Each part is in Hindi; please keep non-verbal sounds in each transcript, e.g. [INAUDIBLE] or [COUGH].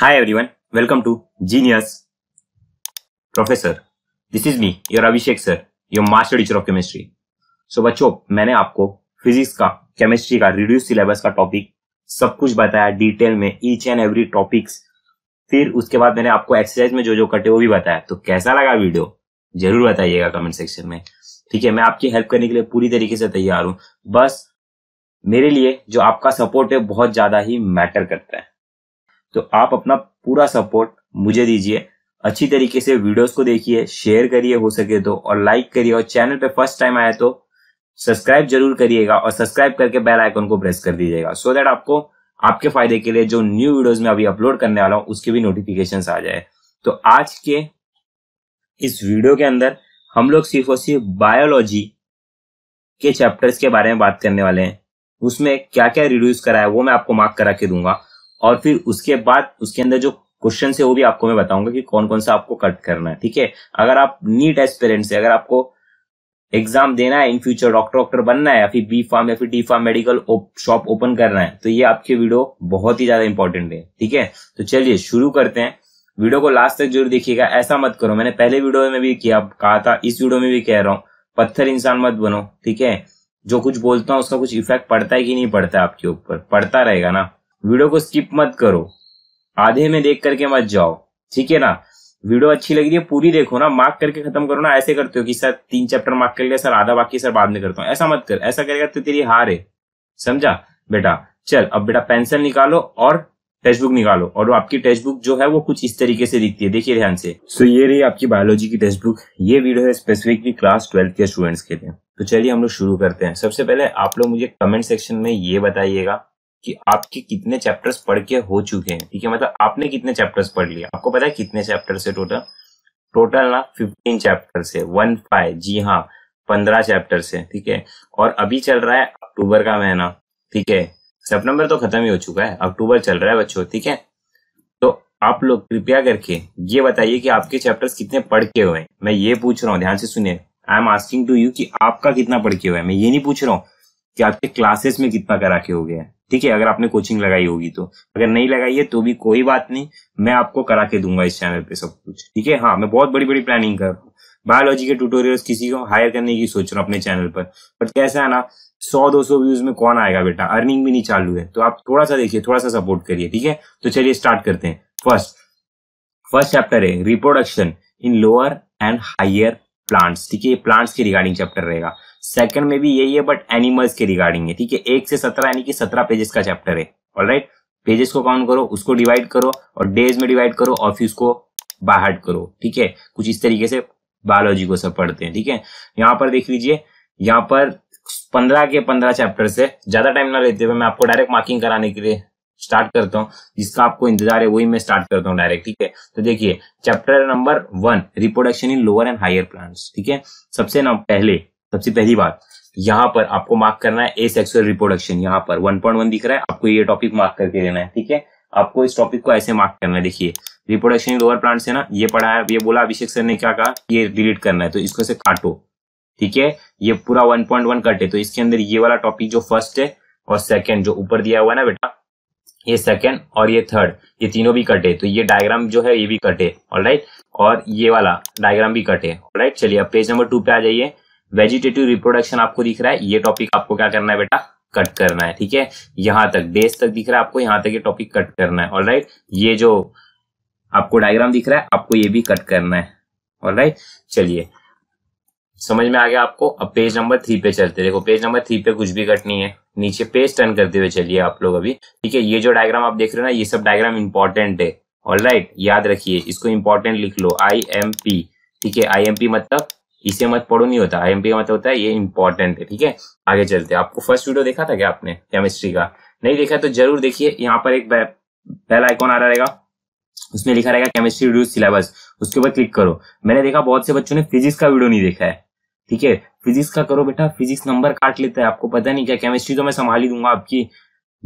Hi everyone, welcome to Genius Professor. This is me, your Abhishek sir, your master teacher of chemistry. So बच्चों मैंने आपको physics का chemistry का reduced syllabus का topic सब कुछ बताया detail में each and every topics फिर उसके बाद मैंने आपको एक्सरसाइज में जो जो कटे वो भी बताया तो कैसा लगा वीडियो जरूर बताइएगा कमेंट सेक्शन में ठीक है मैं आपकी हेल्प करने के लिए पूरी तरीके से तैयार हूं बस मेरे लिए जो आपका सपोर्ट है बहुत ज्यादा ही मैटर करता है तो आप अपना पूरा सपोर्ट मुझे दीजिए अच्छी तरीके से वीडियोस को देखिए शेयर करिए हो सके तो और लाइक करिए और चैनल पे फर्स्ट टाइम आए तो सब्सक्राइब जरूर करिएगा और सब्सक्राइब करके बेल आइकन को प्रेस कर दीजिएगा सो so दैट आपको आपके फायदे के लिए जो न्यू वीडियोस में अभी अपलोड करने वाला हूं उसके भी नोटिफिकेशन आ जाए तो आज के इस वीडियो के अंदर हम लोग सिर्फ और सिर्फ बायोलॉजी के चैप्टर्स के बारे में बात करने वाले हैं उसमें क्या क्या रिड्यूस करा है वो मैं आपको मार्क करा के दूंगा और फिर उसके बाद उसके अंदर जो क्वेश्चन है वो भी आपको मैं बताऊंगा कि कौन कौन सा आपको कट करना है ठीक है अगर आप नीट एस्पेरेंट से अगर आपको एग्जाम देना है इन फ्यूचर डॉक्टर डॉक्टर बनना है या फिर बी फार्म या फिर D pharm medical shop open करना है तो ये आपके वीडियो बहुत ही ज्यादा इंपॉर्टेंट है ठीक है तो चलिए शुरू करते हैं वीडियो को लास्ट तक जरूर देखिएगा ऐसा मत करो मैंने पहले वीडियो में भी किया कहा था इस वीडियो में भी कह रहा हूँ पत्थर इंसान मत बनो ठीक है जो कुछ बोलता हूँ उसका कुछ इफेक्ट पड़ता है कि नहीं पड़ता आपके ऊपर पड़ता रहेगा ना वीडियो को स्किप मत करो आधे में देख करके मत जाओ ठीक है ना वीडियो अच्छी लग रही है पूरी देखो ना मार्क करके खत्म करो ना ऐसे करते हो कि सर तीन चैप्टर मार्क कर लिया सर आधा बाकी सर बाद में करता हूँ ऐसा मत कर ऐसा करेगा तो तेरी हार है समझा बेटा चल अब बेटा पेंसिल निकालो और टेक्स्ट बुक निकालो और आपकी टेक्स्ट बुक जो है वो कुछ इस तरीके से दिखती है देखिए ध्यान से सो so, ये रही आपकी बायोलॉजी की टेक्स्ट बुक ये वीडियो है स्पेसिफिकली क्लास ट्वेल्थ के स्टूडेंट्स के लिए तो चलिए हम लोग शुरू करते हैं सबसे पहले आप लोग मुझे कमेंट सेक्शन में ये बताइएगा कि आपके कितने चैप्टर्स पढ़ के हो चुके हैं ठीक है मतलब आपने कितने चैप्टर्स पढ़ लिए आपको पता है कितने चैप्टर्स है टोटल टोटल ना फिफ्टीन चैप्टर्स है वन फाइव जी हाँ पंद्रह चैप्टर्स है ठीक है और अभी चल रहा है अक्टूबर का महीना ठीक है सितंबर तो खत्म ही हो चुका है अक्टूबर चल रहा है बच्चों ठीक है तो आप लोग कृपया करके ये बताइए कि आपके चैप्टर्स कितने पढ़ के हुए हैं मैं ये पूछ रहा हूँ ध्यान से सुनिए I am asking to you कि आपका कितना पढ़ के हुआ है मैं ये नहीं पूछ रहा हूँ कि आपके क्लासेस में कितना करा के हो गया है ठीक है अगर आपने कोचिंग लगाई होगी तो अगर नहीं लगाई है तो भी कोई बात नहीं मैं आपको करा के दूंगा इस चैनल पे सब कुछ ठीक है हाँ मैं बहुत बड़ी बड़ी प्लानिंग कर रहा हूँ बायोलॉजी के ट्यूटोरियल्स किसी को हायर करने की सोच रहा हूँ अपने चैनल पर बट कैसे है ना सौ दो सौ व्यूज में कौन आएगा बेटा अर्निंग भी नहीं चालू है तो आप थोड़ा सा देखिए थोड़ा सा सपोर्ट करिए ठीक है तो चलिए स्टार्ट करते हैं फर्स्ट फर्स्ट चैप्टर है reproduction in lower and higher plants ठीक है प्लांट्स के रिगार्डिंग चैप्टर रहेगा सेकंड में भी यही है बट एनिमल्स के रिगार्डिंग है ठीक है एक से सत्रह यानी कि सत्रह पेजेस का चैप्टर है ऑल राइट पेजेस को काउंट करो उसको डिवाइड करो और डेज में डिवाइड करो और फिर उसको बाहर करो ठीक है कुछ इस तरीके से बायोलॉजी को सब पढ़ते हैं ठीक है यहाँ पर देख लीजिए यहाँ पर पंद्रह के पंद्रह चैप्टर से ज्यादा टाइम ना लेते हुए मैं आपको डायरेक्ट मार्किंग कराने के लिए स्टार्ट करता हूँ जिसका आपको इंतजार है वही मैं स्टार्ट करता हूँ डायरेक्ट ठीक है तो देखिए chapter number one reproduction in lower and higher plants ठीक है सबसे ना पहले सबसे पहली बात यहाँ पर आपको मार्क करना है ए सेक्सुअल रिप्रोडक्शन यहाँ पर वन दिख रहा है आपको ये टॉपिक मार्क करके लेना है ठीक है आपको इस टॉपिक को ऐसे मार्क करना है देखिए रिप्रोडक्शन लोअर प्लांट से ना ये पढ़ा है ये बोला अभिषेक सर ने क्या कहा ये डिलीट करना है तो इसको से काटो ठीक है ये पूरा वन वन कट है तो इसके अंदर ये वाला टॉपिक जो फर्स्ट है और सेकेंड जो ऊपर दिया हुआ है ना बेटा ये सेकेंड और ये थर्ड ये तीनों भी कटे तो ये डायग्राम जो है ये भी कटे ऑल राइट और ये वाला डायग्राम भी कटे राइट चलिए अब पेज नंबर टू पे आ जाइए वेजिटेटिव रिप्रोडक्शन आपको दिख रहा है ये टॉपिक आपको क्या करना है बेटा कट करना है ठीक है यहां तक बेस तक दिख रहा है आपको यहां तक ये टॉपिक कट करना है ऑल ये जो आपको डायग्राम दिख रहा है आपको ये भी कट करना है ऑल चलिए समझ में आ गया आपको अब पेज नंबर थ्री पे चलते देखो पेज नंबर थ्री पे कुछ भी कट नहीं है नीचे पेज टर्न करते हुए चलिए आप लोग अभी ठीक है ये जो डायग्राम आप देख रहे हो ना ये सब डायग्राम इंपॉर्टेंट है ऑल राइट याद रखिए इसको इंपॉर्टेंट लिख लो आई एम पी ठीक है आई एम पी मतलब इसे e मत पढ़ो नहीं होता आई मतलब होता है ये इंपॉर्टेंट है ठीक है आगे चलते आपको फर्स्ट वीडियो देखा था क्या आपने केमिस्ट्री का नहीं देखा तो जरूर देखिए यहाँ पर एक पहला आइकॉन आ रहा रहेगा उसमें लिखा रहेगा केमिस्ट्री रिड्यूस सिलेबस उसके ऊपर क्लिक करो मैंने देखा बहुत से बच्चों ने फिजिक्स का वीडियो नहीं देखा है ठीक है फिजिक्स का करो बेटा फिजिक्स नंबर काट लेता है आपको पता नहीं क्या केमिस्ट्री तो मैं संभाल ही दूंगा आपकी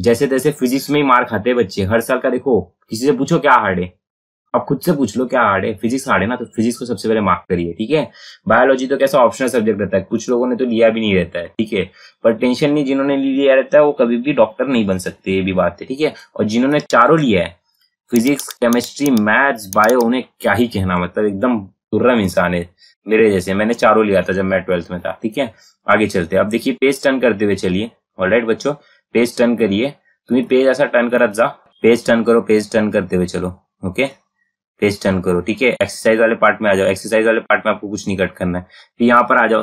जैसे तैसे फिजिक्स में ही मार खाते हैं बच्चे हर साल का देखो किसी से पूछो क्या हार्ड है अब खुद से पूछ लो क्या हार्ड है फिजिक्स हार्ड है ना तो फिजिक्स को सबसे पहले मार्क करिए ठीक है बायोलॉजी तो कैसा ऑप्शनल सब्जेक्ट रहता है कुछ लोगों ने तो लिया भी नहीं रहता है ठीक है पर टेंशन नहीं जिन्होंने लिया रहता है वो कभी भी डॉक्टर नहीं बन सकते ये भी बात है ठीक है और जिन्होंने चारों लिया है फिजिक्स केमिस्ट्री मैथ्स बायो उन्हें क्या ही कहना मतलब एकदम दुर्रम इंसान है मेरे जैसे मैंने चारों लिया था जब मैं ट्वेल्थ में था ठीक है आगे चलते अब देखिए पेज टर्न करते हुए चलिए ऑलराइट बच्चों पेज टर्न करिए तुम्हें पेज ऐसा टर्न करा जा पेज टर्न करो पेज टर्न करते हुए चलो ओके पेज टर्न करो ठीक है एक्सरसाइज वाले पार्ट में आ जाओ एक्सरसाइज वाले पार्ट में आपको कुछ नहीं कट करना है फिर यहाँ पर आ जाओ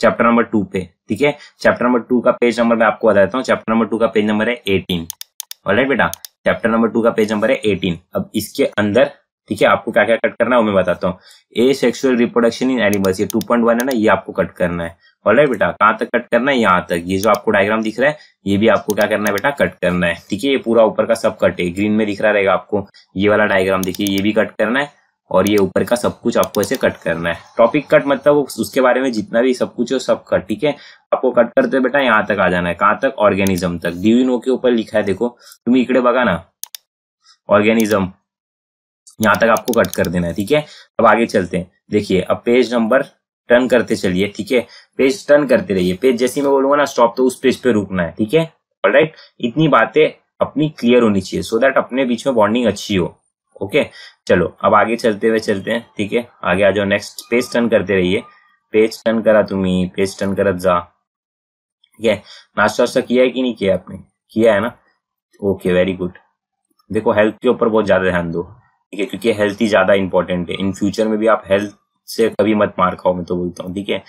चैप्टर नंबर टू पे ठीक है चैप्टर नंबर टू का पेज नंबर मैं आपको बता देता हूँ चैप्टर नंबर टू का पेज नंबर है एटीन ऑलराइट बेटा चैप्टर नंबर टू का पेज नंबर है एटीन अब इसके अंदर ठीक है आपको क्या क्या कट करना है वो मैं बताता हूँ asexual reproduction in animals ये टू पॉइंट वन है ना ये आपको कट करना है ऑल राइट बेटा कहां तक कट करना है यहाँ तक ये जो आपको डायग्राम दिख रहा है ये भी आपको क्या करना है बेटा कट करना है ठीक है ये पूरा ऊपर का सब कट है ग्रीन में दिख रहा रहेगा आपको ये वाला डायग्राम देखिए ये भी कट करना है और ये ऊपर का सब कुछ आपको ऐसे कट करना है टॉपिक कट मतलब उसके बारे में जितना भी सब कुछ है सब कट ठीक है आपको कट करते बेटा यहाँ तक आ जाना है कहां तक ऑर्गेनिज्म तक डिविनो के ऊपर लिखा है देखो तुम इकड़े बगा ना ऑर्गेनिज्म यहाँ तक आपको कट कर देना है ठीक है अब आगे चलते हैं देखिए अब पेज नंबर टर्न करते चलिए ठीक है पेज टर्न करते रहिए पेज जैसे मैं बोलूंगा ना स्टॉप तो उस पेज पे रुकना है ठीक है ऑलराइट इतनी बातें अपनी क्लियर होनी चाहिए सो so दैट अपने बीच में बॉन्डिंग अच्छी हो ओके चलो अब आगे चलते हुए चलते हैं ठीक है आगे आ जाओ नेक्स्ट पेज टर्न करते रहिए पेज टर्न करा तुम्हें पेज टर्न कर जा ठीक है नाश्ता तो वास्ता किया है कि नहीं किया आपने किया है ना ओके वेरी गुड देखो हेल्थ के ऊपर बहुत ज़्यादा ध्यान दो ठीक है क्योंकि हेल्थ ही ज़्यादा इंपॉर्टेंट है इन फ्यूचर में भी आप हेल्थ से कभी मत मार खाओ मैं तो बोलता हूँ ठीक है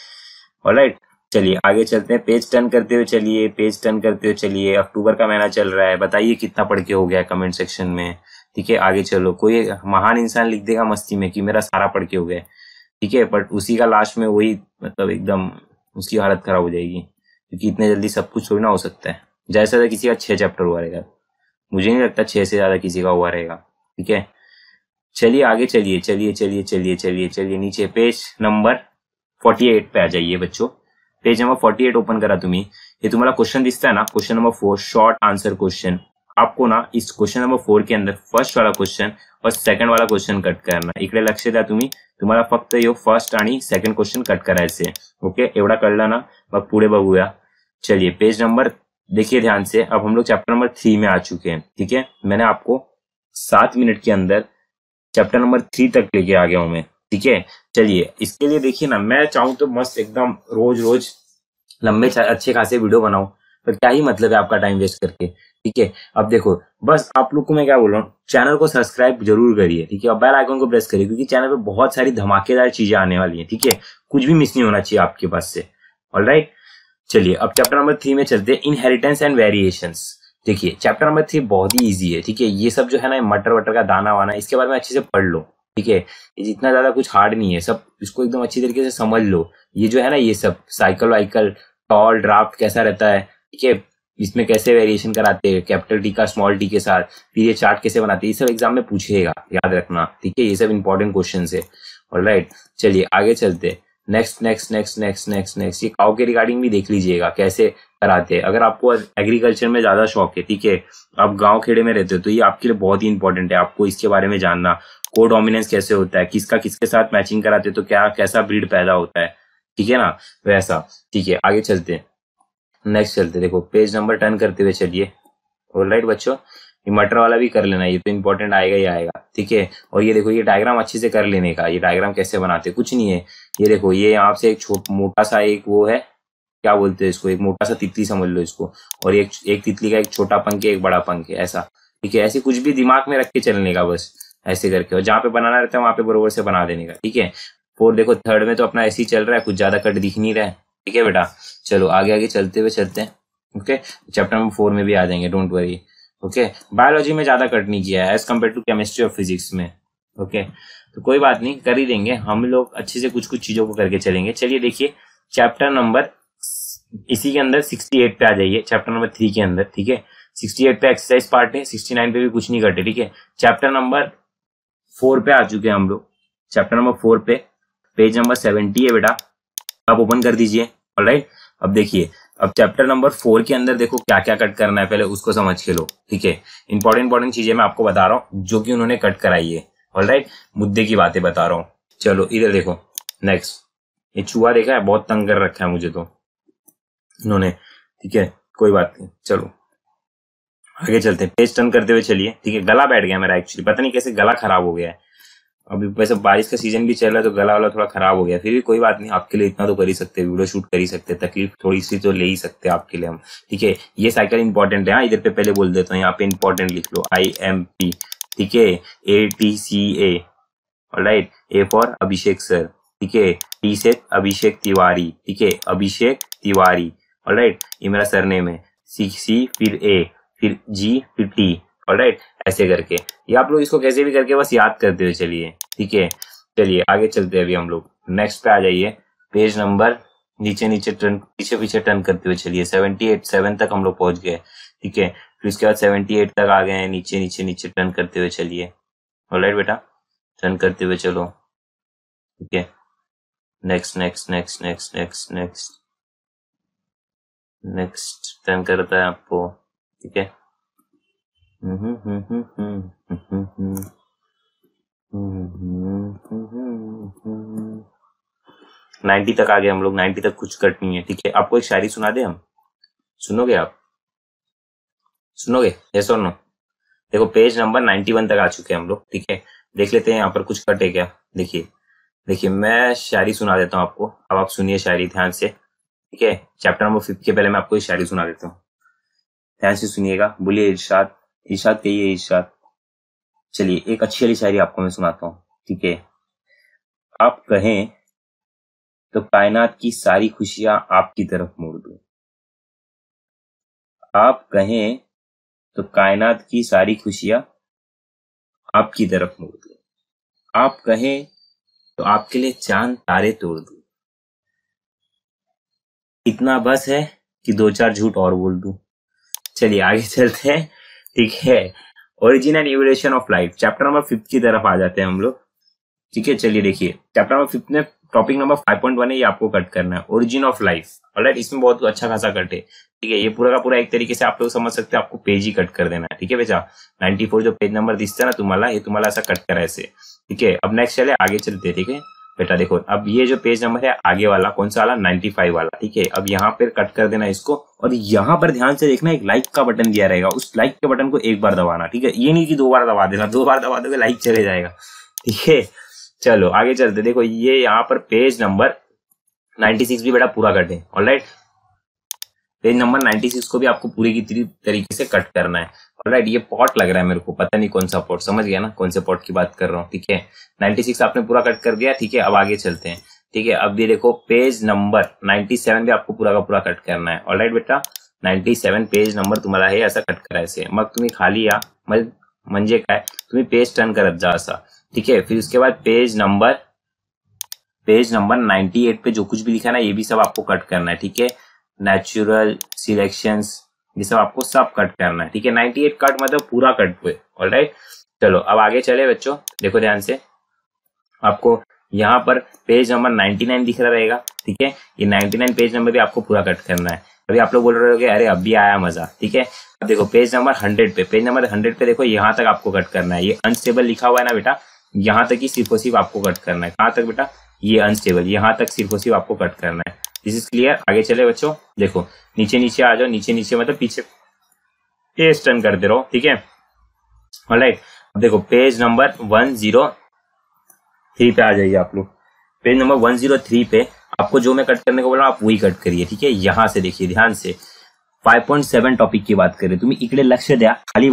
ऑलराइट चलिए आगे चलते हैं पेज टर्न करते हुए चलिए पेज टर्न करते हुए चलिए अक्टूबर का महीना चल रहा है बताइए कितना पढ़ के हो गया कमेंट सेक्शन में ठीक है आगे चलो कोई महान इंसान लिख देगा मस्ती में कि मेरा सारा पढ़ के हो गया ठीक है बट उसी का लास्ट में वही मतलब एकदम उसकी हालत खराब हो जाएगी क्योंकि इतने जल्दी सब कुछ थोड़ी ना हो सकता है ज्यादा से ज्यादा किसी का छह चैप्टर हुआ रहेगा मुझे नहीं लगता छह से ज़्यादा किसी का हुआ रहेगा ठीक है चलिए आगे चलिए चलिए चलिए चलिए चलिए चलिए नीचे पेज नंबर फोर्टी एट पे आ जाइए बच्चों page number forty eight open करा तुम्हें ये तुम्हारा क्वेश्चन दिखता है ना question number four short answer question आपको ना इस क्वेश्चन नंबर फोर के अंदर फर्स्ट वाला क्वेश्चन और सेकंड वाला क्वेश्चन कट करना इकडे लक्ष्य द्या तुम्हें तुम्हारा फक्त यो फर्स्ट आणि सेकंड क्वेश्चन कट कराए ओके एवडा कळला ना मग पूरे बघूया चलिए पेज नंबर देखिए ध्यान से अब हम लोग चैप्टर नंबर थ्री में आ चुके हैं ठीक है मैंने आपको सात मिनट के अंदर चैप्टर नंबर थ्री तक लेके आ गया हूं मैं ठीक है चलिए इसके लिए देखिए ना मैं चाहूँ तो मस्त एकदम रोज रोज लंबे अच्छे खासे वीडियो बनाऊ पर क्या ही मतलब है आपका टाइम वेस्ट करके ठीक है अब देखो बस आप लोग को मैं क्या बोल रहा हूँ चैनल को सब्सक्राइब जरूर करिए ठीक है और बेल आइकन को प्रेस करिए क्योंकि चैनल पे बहुत सारी धमाकेदार चीजें आने वाली हैं ठीक है कुछ भी मिस नहीं होना चाहिए आपके पास से ऑल राइट चलिए अब चैप्टर नंबर थ्री में चलते हैं इनहेरिटेंस एंड वेरिएशंस देखिए चैप्टर नंबर थ्री बहुत ही ईजी है ठीक है ये सब जो है ना मटर वटर का दाना वाना इसके बारे में अच्छे से पढ़ लो ठीक है इतना ज्यादा कुछ हार्ड नहीं है सब इसको एकदम अच्छी तरीके से समझ लो ये जो है ना ये सब साइकिल वाइकल टॉल ड्राफ्ट कैसा रहता है ठीक है इसमें कैसे वेरिएशन कराते हैं कैपिटल टी का स्मॉल टी के साथ पीरियड चार्ट कैसे बनाते हैं ये सब एग्जाम में पूछेगा याद रखना ठीक है ये सब इंपॉर्टेंट क्वेश्चन है और राइट चलिए आगे चलते हैं next next next next next next ये काउ के रिगार्डिंग भी देख लीजिएगा कैसे कराते हैं अगर आपको एग्रीकल्चर में ज़्यादा शौक है ठीक है आप गांव खेड़े में रहते हो तो ये आपके लिए बहुत ही इंपॉर्टेंट है आपको इसके बारे में जानना को डोमिनेंस कैसे होता है किसका किसके साथ मैचिंग कराते तो क्या कैसा ब्रीड पैदा होता है ठीक है ना वैसा ठीक है आगे चलते नेक्स्ट चलते देखो पेज नंबर टर्न करते हुए चलिए ऑल राइट बच्चों ये मटर वाला भी कर लेना ये तो इम्पोर्टेंट आएगा ही आएगा ठीक है और ये देखो ये डायग्राम अच्छे से कर लेने का ये डायग्राम कैसे बनाते कुछ नहीं है ये देखो ये यहाँ से एक मोटा सा एक वो है क्या बोलते हैं इसको एक मोटा सा तितली समझ लो इसको और एक एक तितली का एक छोटा पंख है एक बड़ा पंख है ऐसा ठीक है ऐसे कुछ भी दिमाग में रख के चलने का बस ऐसे करके और जहाँ पे बनाना रहता है वहां पे बरोबर से बना देने का ठीक है फोर देखो थर्ड में तो अपना ऐसे ही चल रहा है कुछ ज्यादा कट दिख नहीं रहा है ठीक है बेटा चलो आगे आगे चलते हुए चलते हैं ओके चैप्टर नंबर फोर में भी आ जाएंगे डोंट वरी ओके बायोलॉजी में ज्यादा कट नहीं किया है एज कम्पेयर टू केमिस्ट्री और फिजिक्स में ओके तो कोई बात नहीं कर ही देंगे हम लोग अच्छे से कुछ कुछ चीजों को करके चलेंगे चलिए देखिए चैप्टर नंबर इसी के अंदर 68 पे आ जाइए चैप्टर नंबर थ्री के अंदर ठीक है 68 पे एक्सरसाइज पार्ट है 69 पे भी कुछ नहीं करते ठीक है चैप्टर नंबर फोर पे आ चुके हैं हम लोग चैप्टर नंबर फोर पे पेज नंबर सेवेंटी है बेटा आप ओपन कर दीजिए राइट अब देखिए अब चैप्टर नंबर फोर के अंदर देखो क्या क्या कट करना है पहले उसको समझ के लो ठीक है इंपॉर्टेंट इंपॉर्टेंट चीजें मैं आपको बता रहा हूँ जो कि उन्होंने कट कराई है ऑल राइट मुद्दे की बातें बता रहा हूँ चलो इधर देखो नेक्स्ट ये चूहा देखा है बहुत तंग कर रखा है मुझे तो इन्होंने ठीक है कोई बात नहीं चलो आगे चलते हैं पेज टर्न करते हुए चलिए ठीक है गला बैठ गया मेरा एक्चुअली पता नहीं कैसे गला खराब हो गया है अभी वैसे बारिश का सीजन भी चल रहा है तो गला वाला थोड़ा खराब हो गया फिर भी कोई बात नहीं आपके लिए इतना तो कर ही सकते वीडियो शूट कर ही सकते तकलीफ थोड़ी सी तो ले ही सकते आपके लिए हम ठीक है ये साइकिल इंपॉर्टेंट है हाँ इधर पे पहले बोल देता हूँ यहाँ पे इंपॉर्टेंट लिख लो आई एम पी ठीक है A T C A right A for Abhishek sir ठीक है टी से अभिषेक तिवारी ठीक है अभिषेक तिवारी राइट ये मेरा सरनेम है सी सी फिर ए फिर जी फिर टी राइट ऐसे करके ये आप लोग इसको कैसे भी करके बस याद करते हुए चलिए ठीक है चलिए आगे चलते हैं अभी हम लोग नेक्स्ट पे आ जाइए पेज नंबर नीचे नीचे टर्न पीछे पीछे टर्न करते हुए चलिए सेवेंटी एट सेवन तक हम लोग पहुंच गए ठीक है फिर उसके बाद सेवेंटी एट तक आ गए हैं नीचे नीचे नीचे टर्न करते हुए चलिए राइट बेटा टर्न करते हुए चलो ठीक है next next next next next next next turn करता है आपको ठीक है नाइन्टी तक आ गए हम लोग नाइन्टी तक कुछ कट नहीं है ठीक है आपको एक शायरी सुना दे हम सुनोगे आप सुनोगे ये लो देखो पेज नंबर नाइन्टी वन तक आ चुके हैं हम लोग ठीक है देख लेते हैं यहाँ पर कुछ कटे क्या देखिए देखिए मैं शायरी सुना देता हूँ आपको अब आप सुनिए शायरी ध्यान से ठीक है चैप्टर नंबर फिफ्थ के पहले मैं आपको ये शायरी सुना देता हूँ ध्यान से सुनिएगा बोलिए इर्शाद इर्शाद कहिए इर्शाद चलिए एक अच्छी वाली शायरी आपको मैं सुनाता हूँ ठीक है आप कहें तो कायनात की सारी खुशियां आपकी तरफ मोड़ दू आप कहें तो कायनात की सारी खुशियां आपकी तरफ मोड़ दू आप कहें तो आपके लिए चांद तारे तोड़ दू इतना बस है कि दो चार झूठ और बोल दू चलिए आगे चलते हैं ठीक है origin and evolution of life chapter number fifth की तरफ आ जाते हैं हम लोग ठीक है चलिए देखिए चैप्टर नंबर फिफ्थ में topic number five point one है ये आपको कट करना है ओरिजिन ऑफ लाइफ ऑलराइट इसमें बहुत अच्छा खासा कट है ठीक है ये पूरा का पूरा एक तरीके से आप लोग समझ सकते हैं आपको पेज ही कट कर देना है ठीक है बेचा नाइनटी फोर जो पेज नंबर दिखता है ना तुम्हारा ये तुम्हारा ऐसा कट करा ऐसे ठीक है अब नेक्स्ट चले आगे चलते ठीक है बेटा देखो अब ये जो पेज नंबर है आगे वाला कौन सा वाला फाइव वाला ठीक है अब यहाँ पर कट कर देना इसको और यहाँ पर ध्यान से देखना एक लाइक का बटन दिया रहेगा उस लाइक के बटन को एक बार दबाना ठीक है ये नहीं कि दो बार दबा देना दो बार दबा दोगे लाइक चले जाएगा ठीक है चलो आगे चलते देखो ये यहाँ पर पेज नंबर सिक्स भी बेटा पूरा कर दे ऑलराइट पेज नंबर सिक्स को भी आपको पूरी की पूरी तरीके से कट करना है राइट ये पॉट लग रहा है मेरे को पता नहीं कौन सा पॉट समझ गया ना कौन से पॉट की बात कर रहा हूँ ठीक है नाइनटी सिक्स आपने पूरा कट कर दिया ठीक है अब आगे चलते हैं ठीक है अब ये देखो पेज नंबर नाइनटी सेवन भी आपको पूरा का पूरा कट करना है ऑलराइट बेटा नाइनटी सेवन पेज नंबर तुम्हारा है ऐसा कट करा ऐसे मग तुम्हें खाली या म्हणजे काय तुम्हें पेज टर्न कर जा असा ठीक है फिर उसके बाद page number page number ninety eight पे जो कुछ भी लिखा है ना ये भी सब आपको कट करना है ठीक है नेचुरल सिलेक्शंस ये सब आपको सब कट करना है ठीक है नाइनटी एट कट मतलब पूरा कट हुए ऑल राइट चलो अब आगे चले बच्चों देखो ध्यान से आपको यहाँ पर पेज नंबर नाइनटी नाइन दिख रहा रहेगा ठीक है ये नाइनटी नाइन पेज नंबर भी आपको पूरा कट करना है अभी आप लोग बोल रहे हो कि अरे अभी आया मजा ठीक है अब देखो पेज नंबर हंड्रेड पे पेज नंबर हंड्रेड पे देखो यहाँ तक आपको कट करना है ये अनस्टेबल लिखा हुआ है ना बेटा यहाँ तक ही सिर्फ और सिर्फ आपको कट करना है कहाँ तक बेटा ये अनस्टेबल यहाँ तक सिर्फ और सिर्फ आपको कट करना है दिस इज क्लियर आगे चले बच्चों देखो नीचे नीचे आ जाओ नीचे नीचे मतलब पीछे पेज टर्न करते रहो ठीक है ऑल अब देखो page number one zero three पे आ जाइए आप लोग page number one zero three पे आपको जो मैं कट करने को बोला आप वही कट करिए ठीक है यहां से देखिए ध्यान से 5.7 टॉपिक की बात करें तुम्हें इकडे लक्ष्य दिया खाली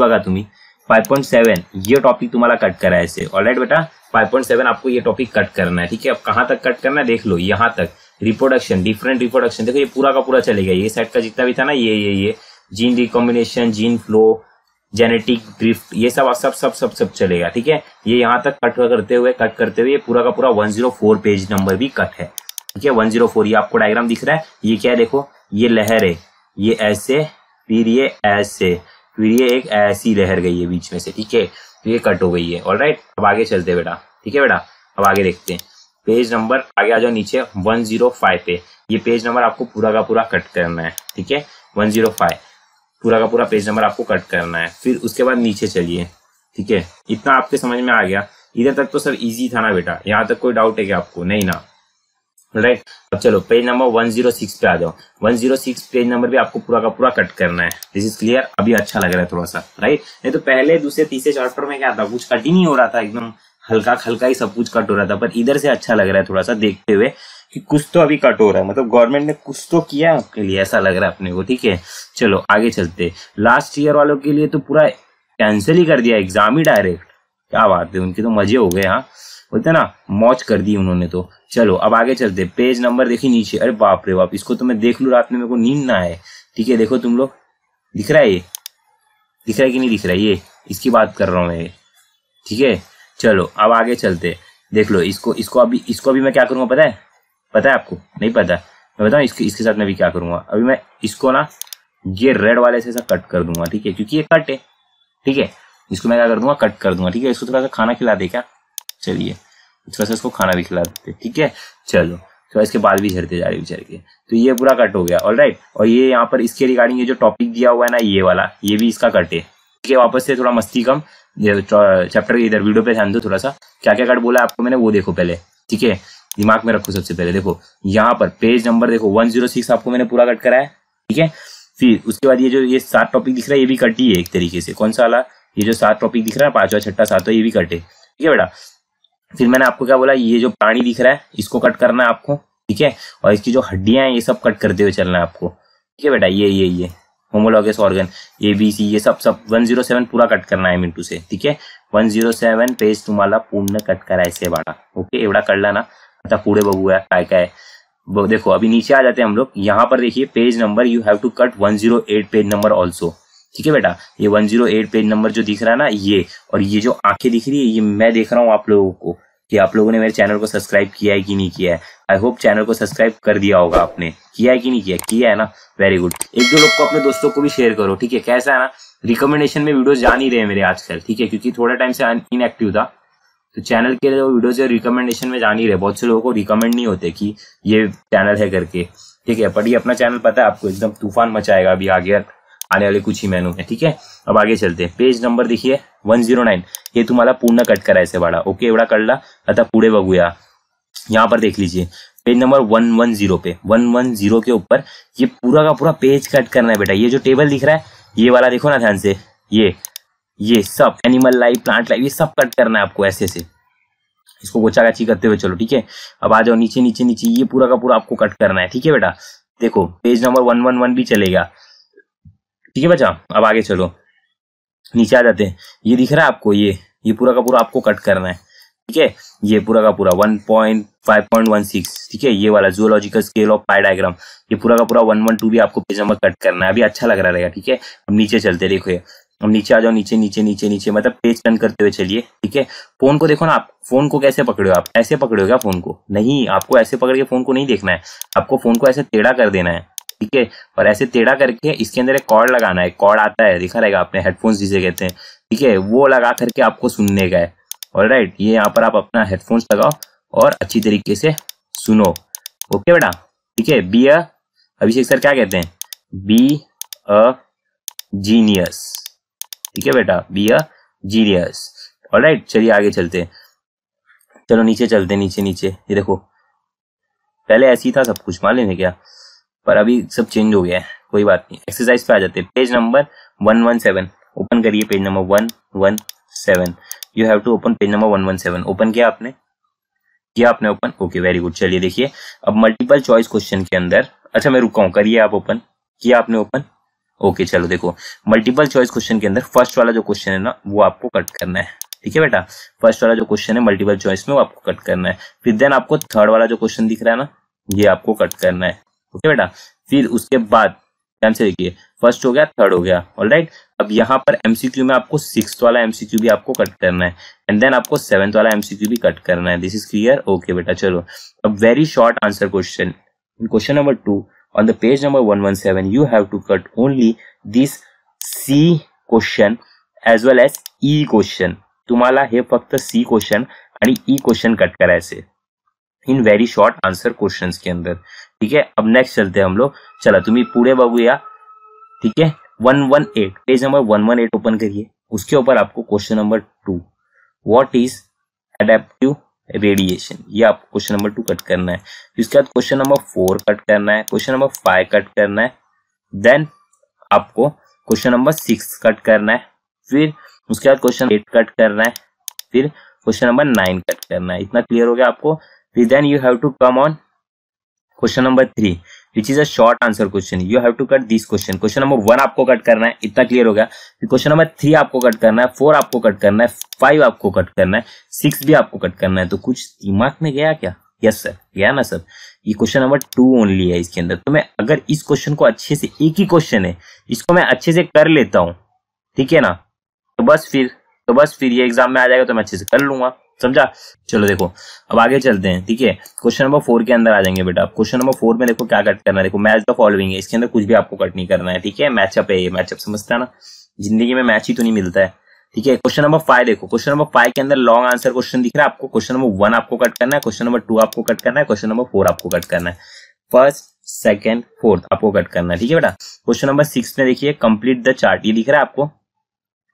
फाइव पॉइंट 5.7 ये टॉपिक तुम्हारा कट करा है इसे ऑलराइट बेटा 5.7 आपको ये टॉपिक कट करना है ठीक है अब कहाँ तक कट करना है देख लो यहाँ तक रिप्रोडक्शन डिफरेंट रिप्रोडक्शन देखो ये पूरा का पूरा चलेगा ये साइड का जितना भी था ना ये ये ये gene recombination gene flow genetic drift ये सब सब सब सब सब चलेगा ठीक है ये यहाँ तक कट करते हुए कट करते हुए ये पूरा का पूरा 104 पेज नंबर भी कट है ठीक है 104 ये आपको डायग्राम दिख रहा है ये क्या देखो ये लहर है ये ऐसे फिर ये ऐसे फिर ये एक ऐसी लहर गई है बीच में से ठीक है तो ये कट हो गई है ऑल राइट अब आगे चलते बेटा ठीक है बेटा अब आगे देखते हैं पेज नंबर आगे आ जाओ नीचे 105 पे ये पेज नंबर आपको पूरा का पूरा कट करना है ठीक है 105 पूरा का पूरा पेज नंबर आपको कट करना है फिर उसके बाद नीचे चलिए ठीक है इतना आपके समझ में आ गया इधर तक तो सर इजी था ना बेटा यहाँ तक कोई डाउट है क्या आपको नहीं ना राइट अब चलो पेज नंबर 106 पे आ जाओ 106 पेज नंबर भी आपको पूरा का पूरा कट करना है दिस इज क्लियर अभी अच्छा लग रहा है थोड़ा सा राइट नहीं तो पहले दूसरे तीसरे चैप्टर में क्या था कुछ कट ही नहीं हो रहा था एकदम हल्का हल्का ही सब कुछ कट हो रहा था पर इधर से अच्छा लग रहा है थोड़ा सा देखते हुए कि कुछ तो अभी कट हो रहा है मतलब गवर्नमेंट ने कुछ तो किया आपके लिए ऐसा लग रहा है अपने को ठीक है चलो आगे चलते लास्ट ईयर वालों के लिए तो पूरा कैंसिल ही कर दिया एग्जाम ही डायरेक्ट क्या बात है उनके तो मजे हो गए हाँ बोलते ना मौज कर दी उन्होंने तो चलो अब आगे चलते पेज नंबर देखिए नीचे अरे बाप रे बाप इसको तो मैं देख लू रात में मेरे को नींद ना आए ठीक है देखो तुम लोग दिख रहा है ये दिख रहा है कि नहीं दिख रहा है ये इसकी बात कर रहा हूँ मैं ठीक है चलो अब आगे चलते देख लो इसको इसको अभी इसको अभी मैं क्या करूँगा पता है पता है आपको नहीं पता मैं बताऊँ इसके इसके साथ मैं भी क्या करूँगा अभी मैं इसको ना ये रेड वाले से कट कर दूंगा ठीक है क्योंकि ये कट है ठीक है इसको मैं क्या कर दूंगा कट कर दूंगा ठीक है इसको थोड़ा सा खाना खिला दे क्या चलिए थोड़ा सा इसको खाना भी खिला देते ठीक है चलो तो इसके बाद भी झरते जा रहे बिचार के तो ये पूरा कट हो गया ऑल राइट और ये यहाँ पर इसके रिगार्डिंग ये जो टॉपिक दिया हुआ है ना ये वाला ये भी इसका कट है ठीक है वापस से थोड़ा मस्ती कम ये चैप्टर तो, के इधर वीडियो पे ध्यान दो थोड़ा सा क्या क्या कार्ड बोला आपको मैंने वो देखो पहले ठीक है दिमाग में रखो सबसे पहले देखो यहाँ पर पेज नंबर देखो वन जीरो सिक्स आपको मैंने पूरा कट कराया ठीक है फिर उसके बाद ये जो ये सात टॉपिक दिख रहा है ये भी कट ही है एक तरीके से कौन सा वाला ये जो सात टॉपिक दिख रहा है पांचवा छठा सातवा ये भी कटे ठीक है बेटा फिर मैंने आपको क्या बोला ये जो पानी दिख रहा है इसको कट करना है आपको ठीक है और इसकी जो हड्डियां हैं ये सब कट करते हुए चलना है आपको ठीक है बेटा ये ये ये homologous organ A B C ये सब सब वन जीरो सेवन पूरा कट है आहे से ठीक है वन जीरो सेवन पेज तुम्हारा पूर्ण कट करायचे बाळा ओके एवडा कर ना आता पुढे है काय है देखो अभी नीचे आ जाते हैं हम लोग यहाँ पर देखिए page number you have to cut 108 page number also ठीक है बेटा ये 108 पेज नंबर जो दिख रहा है ना ये और ये जो आंखें दिख रही है ये मैं देख रहा हूँ आप लोगों को कि आप लोगों ने मेरे चैनल को सब्सक्राइब किया है कि नहीं किया है आई होप चैनल को सब्सक्राइब कर दिया होगा आपने किया है कि नहीं किया किया है ना वेरी गुड एक दो लोग को अपने दोस्तों को भी शेयर करो ठीक है कैसा है ना रिकमेंडेशन में वीडियो जान ही रहे मेरे आजकल ठीक है क्योंकि थोड़ा टाइम से इनएक्टिव था तो चैनल के जो वीडियोज है रिकमेंडेशन में जान ही रहे बहुत से लोगों को रिकमेंड नहीं होते कि ये चैनल है करके ठीक है पर ये अपना चैनल पता है आपको एकदम तूफान मचाएगा अभी आगे आने वाले कुछ ही मेनू है ठीक है अब आगे चलते हैं पेज नंबर देखिए वन जीरो नाइन ये तुम्हारा पूर्ण कट करायचं बाळा ओके कर ला अतः पूरे बघूया यहाँ पर देख लीजिए page number one one zero पे वन वन जीरो के ऊपर ये पूरा का पूरा पेज कट करना है बेटा ये जो टेबल दिख रहा है ये वाला देखो ना ध्यान से ये ये सब एनिमल लाइफ प्लांट लाइफ ये सब कट करना है आपको ऐसे से इसको गोचा गाची करते हुए चलो ठीक है अब आ जाओ नीचे नीचे नीचे ये पूरा का पूरा आपको कट करना है ठीक है बेटा देखो page number one one one भी चलेगा ठीक है बच्चा अब आगे चलो नीचे आ जाते हैं ये दिख रहा है आपको ये ये पूरा का पूरा आपको कट करना है ठीक है ये पूरा का पूरा 1.5.16 ठीक है ये वाला geological scale of pie diagram ये पूरा का पूरा 112 भी आपको पेज नंबर कट करना है अभी अच्छा लग रहा रहेगा ठीक है अब नीचे चलते देखो ये अब नीचे आ जाओ नीचे नीचे नीचे नीचे मतलब पेज टर्न करते हुए चलिए ठीक है फोन को देखो ना आप फोन को कैसे पकड़े हो आप ऐसे पकड़े हो क्या फोन को नहीं आपको ऐसे पकड़ के फोन को नहीं देखना है आपको फोन को ऐसे टेढ़ा कर देना है ठीक है और ऐसे टेढ़ा करके इसके अंदर एक कॉर्ड लगाना है कॉर्ड आता है दिखा रहेगा आपने हेडफोन्स जिसे कहते हैं ठीक है वो लगा करके आपको सुनने का है और राइट ये यहाँ पर आप अपना हेडफोन्स लगाओ और अच्छी तरीके से सुनो ओके बेटा ठीक है बी अ अभिषेक सर क्या कहते हैं बी अ जीनियस ठीक है बेटा बी अ जीनियस और राइट चलिए आगे चलते हैं चलो नीचे चलते नीचे नीचे ये देखो पहले ऐसी था सब कुछ मान लेने क्या पर अभी सब चेंज हो गया है कोई बात नहीं एक्सरसाइज पे आ जाते हैं page number one one seven open करिए page number one one seven you have to open page number one one seven open किया आपने किया आपने ओपन ओके वेरी गुड चलिए देखिए अब मल्टीपल चॉइस क्वेश्चन के अंदर अच्छा मैं रुका हूँ करिए आप ओपन किया आपने ओपन ओके चलो देखो मल्टीपल चॉइस क्वेश्चन के अंदर फर्स्ट वाला जो क्वेश्चन है ना वो आपको कट करना है ठीक है बेटा फर्स्ट वाला जो क्वेश्चन है मल्टीपल चॉइस में वो आपको कट करना है फिर देन आपको थर्ड वाला जो क्वेश्चन दिख रहा है ना ये आपको कट करना है ओके बेटा फिर उसके बाद ध्यान से देखिए फर्स्ट हो गया थर्ड हो गया ऑल राइट अब यहाँ पर एमसीक्यू में आपको सिक्स वाला एमसीक्यू भी आपको कट करना है एंड देन आपको सेवन्थ वाला एमसीक्यू भी कट करना है दिस इज क्लियर ओके बेटा चलो अब very short answer question question number two on the page number 117 you have to cut only this c question as well as e question तुम्हाला हे फक्त सी क्वेश्चन आणि ई क्वेश्चन कट करायचे इन वेरी शॉर्ट आंसर क्वेश्चन के अंदर ठीक है अब नेक्स्ट चलते हैं हम लोग चला तुम्हें पूरे बगुया ठीक है one one eight page number one one eight open करिए उसके ऊपर आपको question number two what is adaptive radiation ये आपको क्वेश्चन नंबर टू कट करना है उसके बाद क्वेश्चन नंबर फोर कट करना है क्वेश्चन नंबर फाइव कट करना है देन आपको क्वेश्चन नंबर सिक्स कट करना है फिर उसके बाद क्वेश्चन एट कट करना है फिर क्वेश्चन नंबर नाइन कट करना है इतना क्लियर हो गया आपको then you have to come on question number three which is a short answer question you have to cut this question question number one आपको कट करना है इतना क्लियर हो गया क्वेश्चन नंबर थ्री आपको कट करना है फोर आपको कट करना है फाइव आपको कट करना है सिक्स भी आपको कट करना है तो कुछ दिमाग में गया क्या यस सर गया ना सर ये क्वेश्चन नंबर टू ओनली है इसके अंदर तो मैं अगर इस क्वेश्चन को अच्छे से एक ही क्वेश्चन है इसको मैं अच्छे से कर लेता हूँ ठीक है ना तो बस फिर तो बस फिर ये एग्जाम में आ जाएगा तो मैं अच्छे से कर लूंगा समझा चलो देखो अब आगे चलते हैं ठीक है क्वेश्चन नंबर फोर के अंदर आ जाएंगे बेटा क्वेश्चन नंबर फोर में देखो क्या कट करना है देखो मैच द फॉलोइंग है इसके अंदर कुछ भी आपको कट नहीं करना है ठीक है मैचअप है ये मैचअप समझता है ना जिंदगी में मैच ही तो नहीं मिलता है ठीक है क्वेश्चन नंबर फाइव देखो क्वेश्चन नंबर फाइव के अंदर लॉन्ग आंसर क्वेश्चन दिख रहा है आपको क्वेश्चन नंबर वन आपको कट करना है क्वेश्चन नंबर टू आपको कट करना है क्वेश्चन नंबर फोर आपको कट करना है फर्स्ट सेकेंड फोर्थ आपको कट करना है ठीक है बेटा क्वेश्चन नंबर सिक्स में देखिए कंप्लीट द चार्ट ये दिख रहा है आपको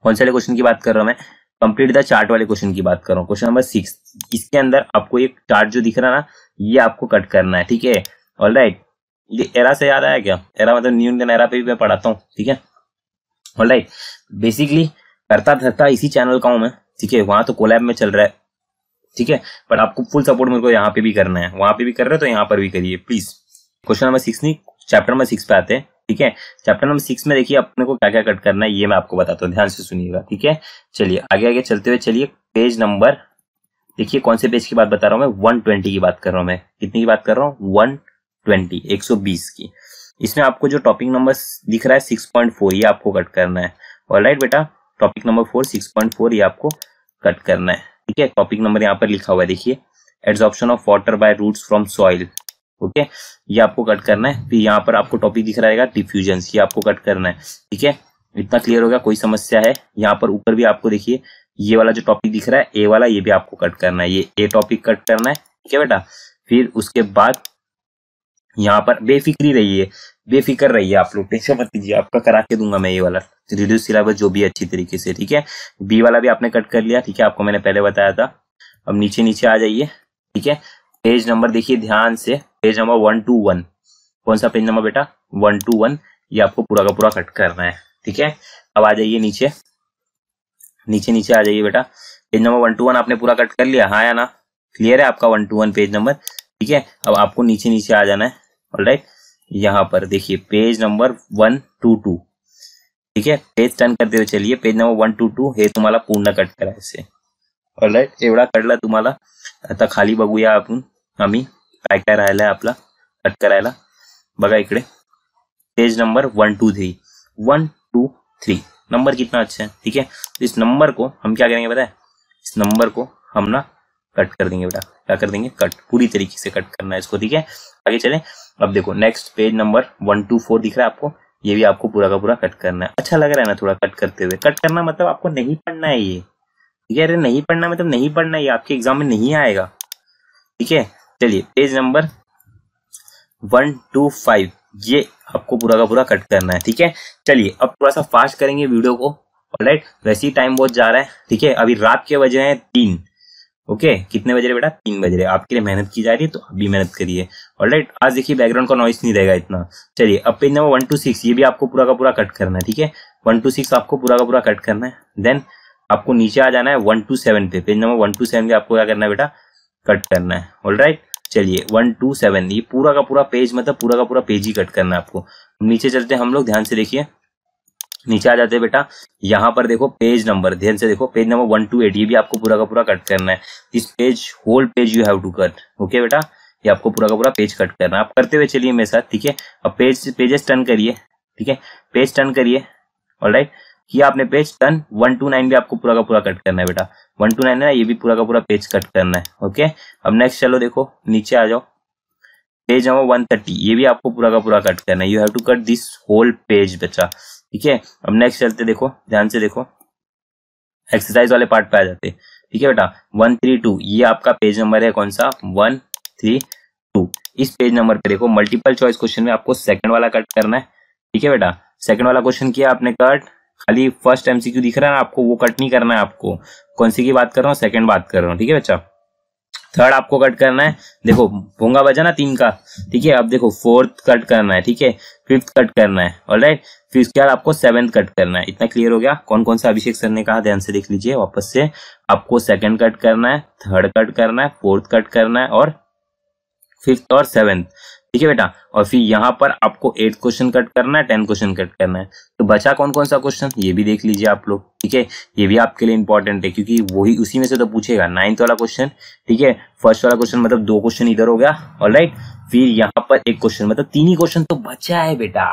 कौन से क्वेश्चन की बात कर रहा हूं मैं कंप्लीट द चार्ट वाले क्वेश्चन की बात करूं क्वेश्चन नंबर सिक्स इसके अंदर आपको एक चार्ट जो दिख रहा ना ये आपको कट करना है ठीक है ऑल राइट ये एरा से याद आया क्या एरा मतलब इंडियन एरा पे भी मैं पढ़ाता हूँ ठीक है ऑल राइट बेसिकली करता धरता इसी चैनल का हूं मैं ठीक है वहां तो कोलैब में चल रहा है ठीक है बट आपको फुल सपोर्ट मेरे को यहाँ पे भी करना है वहां पे भी कर रहे हो तो यहाँ पर भी करिए प्लीज क्वेश्चन नंबर सिक्स नहीं चैप्टर नंबर सिक्स पे आते हैं ठीक है चैप्टर नंबर सिक्स में देखिए अपने को क्या क्या कट करना है ये मैं आपको बताता हूँ ध्यान से सुनिएगा ठीक है चलिए आगे आगे चलते हुए चलिए पेज नंबर देखिए कौन से पेज की बात बता रहा हूँ मैं वन ट्वेंटी की बात कर रहा हूँ मैं कितनी की बात कर रहा हूँ वन ट्वेंटी एक सौ बीस की इसमें आपको जो टॉपिक नंबर दिख रहा है सिक्स पॉइंट फोर ये आपको कट करना है और राइट बेटा topic number four six point four ये आपको कट करना है ठीक है टॉपिक नंबर यहाँ पर लिखा हुआ है देखिए absorption of water by roots from soil okay ये आपको कट करना है फिर यहाँ पर आपको टॉपिक दिख रहा है डिफ्यूजन ये आपको कट करना है ठीक है इतना क्लियर हो गया कोई समस्या है यहाँ पर ऊपर भी आपको देखिए ये वाला जो टॉपिक दिख रहा है ए वाला ये भी आपको कट करना है ये ए टॉपिक कट करना है ठीक है बेटा फिर उसके बाद यहाँ पर बेफिक्री रहिए बेफिक्र रहिए आप लोग टेंशन मत लीजिए आपका करा के दूंगा मैं ये वाला रिड्यूस सिलेबस जो भी अच्छी तरीके से ठीक है बी वाला भी आपने कट कर लिया ठीक है आपको मैंने पहले बताया था अब नीचे नीचे आ जाइए ठीक है पेज नंबर देखिए ध्यान से page number one two one कौन सा पेज नंबर बेटा वन टू वन ये आपको पूरा का पूरा कट करना है ठीक है अब आ जाइए नीचे नीचे नीचे आ जाइए बेटा page number one two one आपने पूरा कट कर लिया हाँ या ना क्लियर है आपका one two one page number ठीक है अब आपको नीचे नीचे आ जाना है ऑल राइट यहाँ पर देखिए page number one two two ठीक है पेज टर्न करते हुए चलिए page number one two two ये तुम्हारा पूर्ण कट इसे ऑल राइट एवडा कट तुम्हाला आता खाली बगूया अपन आम्मी का कट करायला बघा इकडे page number one two three one two three number कितना अच्छा है ठीक है इस नंबर को हम क्या करेंगे बताए इस नंबर को हम ना कट कर देंगे बेटा क्या कर देंगे कट पूरी तरीके से कट करना है इसको ठीक है आगे चले अब देखो next page number one two four दिख रहा है आपको ये भी आपको पूरा का पूरा कट करना है अच्छा लग रहा है ना थोड़ा कट करते हुए कट करना मतलब आपको नहीं पढ़ना है ये ठीक है अरे नहीं पढ़ना मतलब नहीं पढ़ना ये आपके एग्जाम में नहीं आएगा ठीक है चलिए page number one two five ये आपको पूरा का पूरा कट करना है ठीक है चलिए अब थोड़ा सा फास्ट करेंगे वीडियो को राइट वैसे ही टाइम बहुत जा रहा है ठीक है अभी रात के बजे हैं तीन ओके कितने बजे बेटा तीन बज रहे आपके लिए मेहनत की जा रही है तो आप भी मेहनत करिए राइट आज देखिए बैकग्राउंड का नॉइस नहीं रहेगा इतना चलिए अब page number one two six ये भी आपको पूरा का पूरा कट करना है ठीक है वन टू सिक्स आपको पूरा का पूरा कट करना है देन आपको नीचे आ जाना है वन टू सेवन पे page number one two seven पे आपको क्या करना है बेटा कट करना है ऑल राइट चलिए वन टू सेवन ये पूरा का पूरा पेज मतलब पूरा का पूरा पेज ही कट करना है आपको नीचे चलते हैं हम लोग ध्यान से देखिए नीचे आ जाते हैं बेटा यहाँ पर देखो पेज नंबर ध्यान से देखो page number one two eight ये भी आपको पूरा का पूरा कट करना है this page whole page you have to cut okay बेटा ये आपको पूरा का पूरा पेज कट करना है आप करते हुए चलिए मेरे साथ ठीक है अब पेज पेजेस टर्न करिए ठीक है पेज टर्न करिए ऑल राइट कि आपने पेज टन वन टू नाइन भी आपको पूरा का पूरा कट करना है बेटा वन टू नाइन है ना ये भी पूरा का पूरा पेज कट करना है ओके अब नेक्स्ट चलो देखो नीचे आ जाओ पेज नंबर वन थर्टी ये भी आपको पूरा का पूरा कट करना है you have to cut this whole page बच्चा ठीक है अब नेक्स्ट चलते देखो ध्यान से देखो एक्सरसाइज वाले पार्ट पे आ जाते ठीक है बेटा वन थ्री टू ये आपका पेज नंबर है कौन सा वन थ्री टू इस पेज नंबर पे देखो मल्टीपल चॉइस क्वेश्चन में आपको सेकंड वाला कट करना है ठीक है बेटा सेकंड वाला क्वेश्चन किया आपने कट खाली फर्स्ट एमसीक्यू दिख रहा है ना आपको वो कट नहीं करना है आपको कौन सी की बात कर रहा हूँ सेकंड बात कर रहा हूँ ठीक है बच्चा थर्ड आपको कट करना है देखो भोंगा बजा ना तीन का ठीक है अब देखो फोर्थ कट करना है ठीक है फिफ्थ कट करना है ऑल राइट फिर उसके बाद आपको सेवेंथ कट करना है इतना क्लियर हो गया कौन कौन सा अभिषेक सर ने कहा ध्यान से देख लीजिए वापस से आपको सेकंड कट करना है थर्ड कट करना है फोर्थ कट करना है और फिफ्थ और सेवेंथ ठीक है बेटा और फिर यहाँ पर आपको एट क्वेश्चन कट करना है टेन क्वेश्चन कट करना है तो बचा कौन कौन सा क्वेश्चन ये भी देख लीजिए आप लोग ठीक है ये भी आपके लिए इंपॉर्टेंट है क्योंकि वही उसी में से तो पूछेगा नाइन्थ वाला क्वेश्चन ठीक है फर्स्ट वाला क्वेश्चन मतलब दो क्वेश्चन इधर हो गया और राइट फिर यहाँ पर एक क्वेश्चन मतलब तीन ही क्वेश्चन तो बचा है बेटा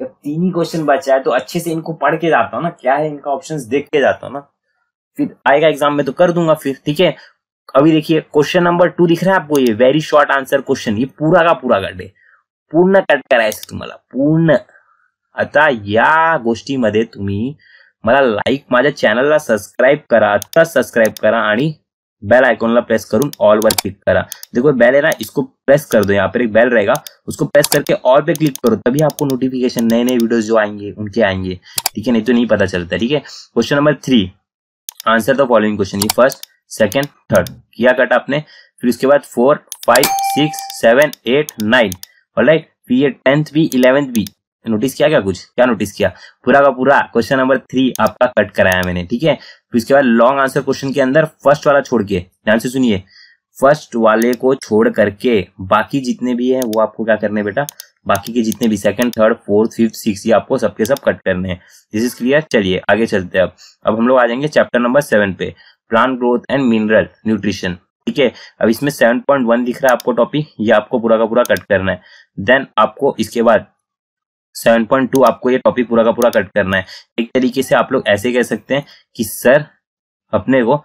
जब तीन ही क्वेश्चन बचा है तो अच्छे से इनको पढ़ के जाता हूँ ना क्या है इनका ऑप्शन देख के जाता हूँ ना फिर आएगा एग्जाम में तो कर दूंगा फिर ठीक है अभी देखिए क्वेश्चन नंबर टू दिख रहा है आपको ये वेरी शॉर्ट आंसर क्वेश्चन ये पूरा का पूरा है पूर्ण कट करायचं तुम्हारा पूर्ण आता या गोष्टीमध्ये तुम्हें मेरा लाइक मजा चैनल सब्सक्राइब करा आता सब्सक्राइब करा बेल आइकॉन ला प्रेस करून ऑल वर क्लिक करा देखो बेल है ना इसको प्रेस कर दो यहाँ पर एक बेल रहेगा उसको प्रेस करके ऑल पे क्लिक करो तभी आपको नोटिफिकेशन नए नए वीडियोस जो आएंगे उनके आएंगे ठीक है नहीं तो नहीं पता चलता ठीक है question number three answer the following question ये फर्स्ट सेकेंड थर्ड किया कट आपने फिर उसके बाद four five six seven eight nine like फिर ये टेंथ भी इलेवेंथ भी नोटिस किया क्या कुछ क्या नोटिस किया पूरा का पूरा क्वेश्चन नंबर थ्री आपका कट कराया मैंने ठीक है फिर उसके बाद लॉन्ग आंसर क्वेश्चन के अंदर फर्स्ट वाला छोड़ के ध्यान से सुनिए फर्स्ट वाले को छोड़ करके बाकी जितने भी है वो आपको क्या करने बेटा बाकी के जितने भी second third fourth fifth six ये आपको सबके सब कट करने हैं दिस इज क्लियर चलिए आगे चलते हैं अब अब हम लोग आ जाएंगे चैप्टर नंबर सेवन पे plant growth and mineral nutrition ठीक है अब इसमें सेवन पॉइंट वन दिख रहा है आपको टॉपिक ये आपको पूरा का पूरा कट करना है देन आपको इसके बाद 7.2 आपको ये टॉपिक पूरा का पूरा कट करना है एक तरीके से आप लोग ऐसे कह सकते हैं कि सर अपने को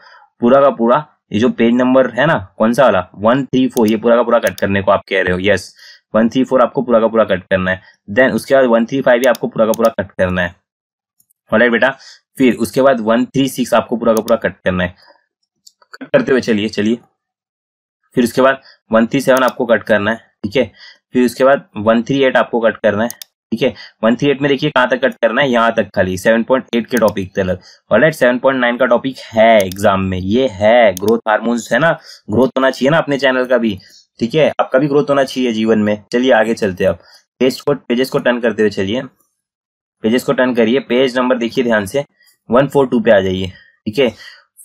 पूरा का पूरा ये जो पेज नंबर है ना कौन सा वाला वन थ्री फोर ये पूरा का पूरा कट करने को आप कह रहे हो यस वन थ्री फोर आपको पूरा का पूरा कट करना है देन उसके बाद वन थ्री फाइव भी आपको पूरा का पूरा कट करना है बेटा फिर उसके बाद वन थ्री सिक्स आपको पूरा का पूरा कट करना है कट करते हुए चलिए चलिए फिर उसके बाद वन थ्री सेवन आपको कट करना है ठीक है फिर उसके बाद वन थ्री एट आपको कट करना है ठीक है वन थ्री एट में देखिए कहाँ तक कट करना है यहाँ तक खाली सेवन पॉइंट एट के टॉपिक तक ऑलराइट सेवन पॉइंट नाइन का टॉपिक है एग्जाम में ये है ग्रोथ हार्मोन्स है ना ग्रोथ होना चाहिए ना अपने चैनल का भी ठीक है आपका भी ग्रोथ होना चाहिए जीवन में चलिए आगे चलते आप पेज को पेजेस को टर्न करते हुए चलिए पेजेस को टर्न करिए पेज नंबर देखिए ध्यान से वन फोर टू पे आ जाइए ठीक है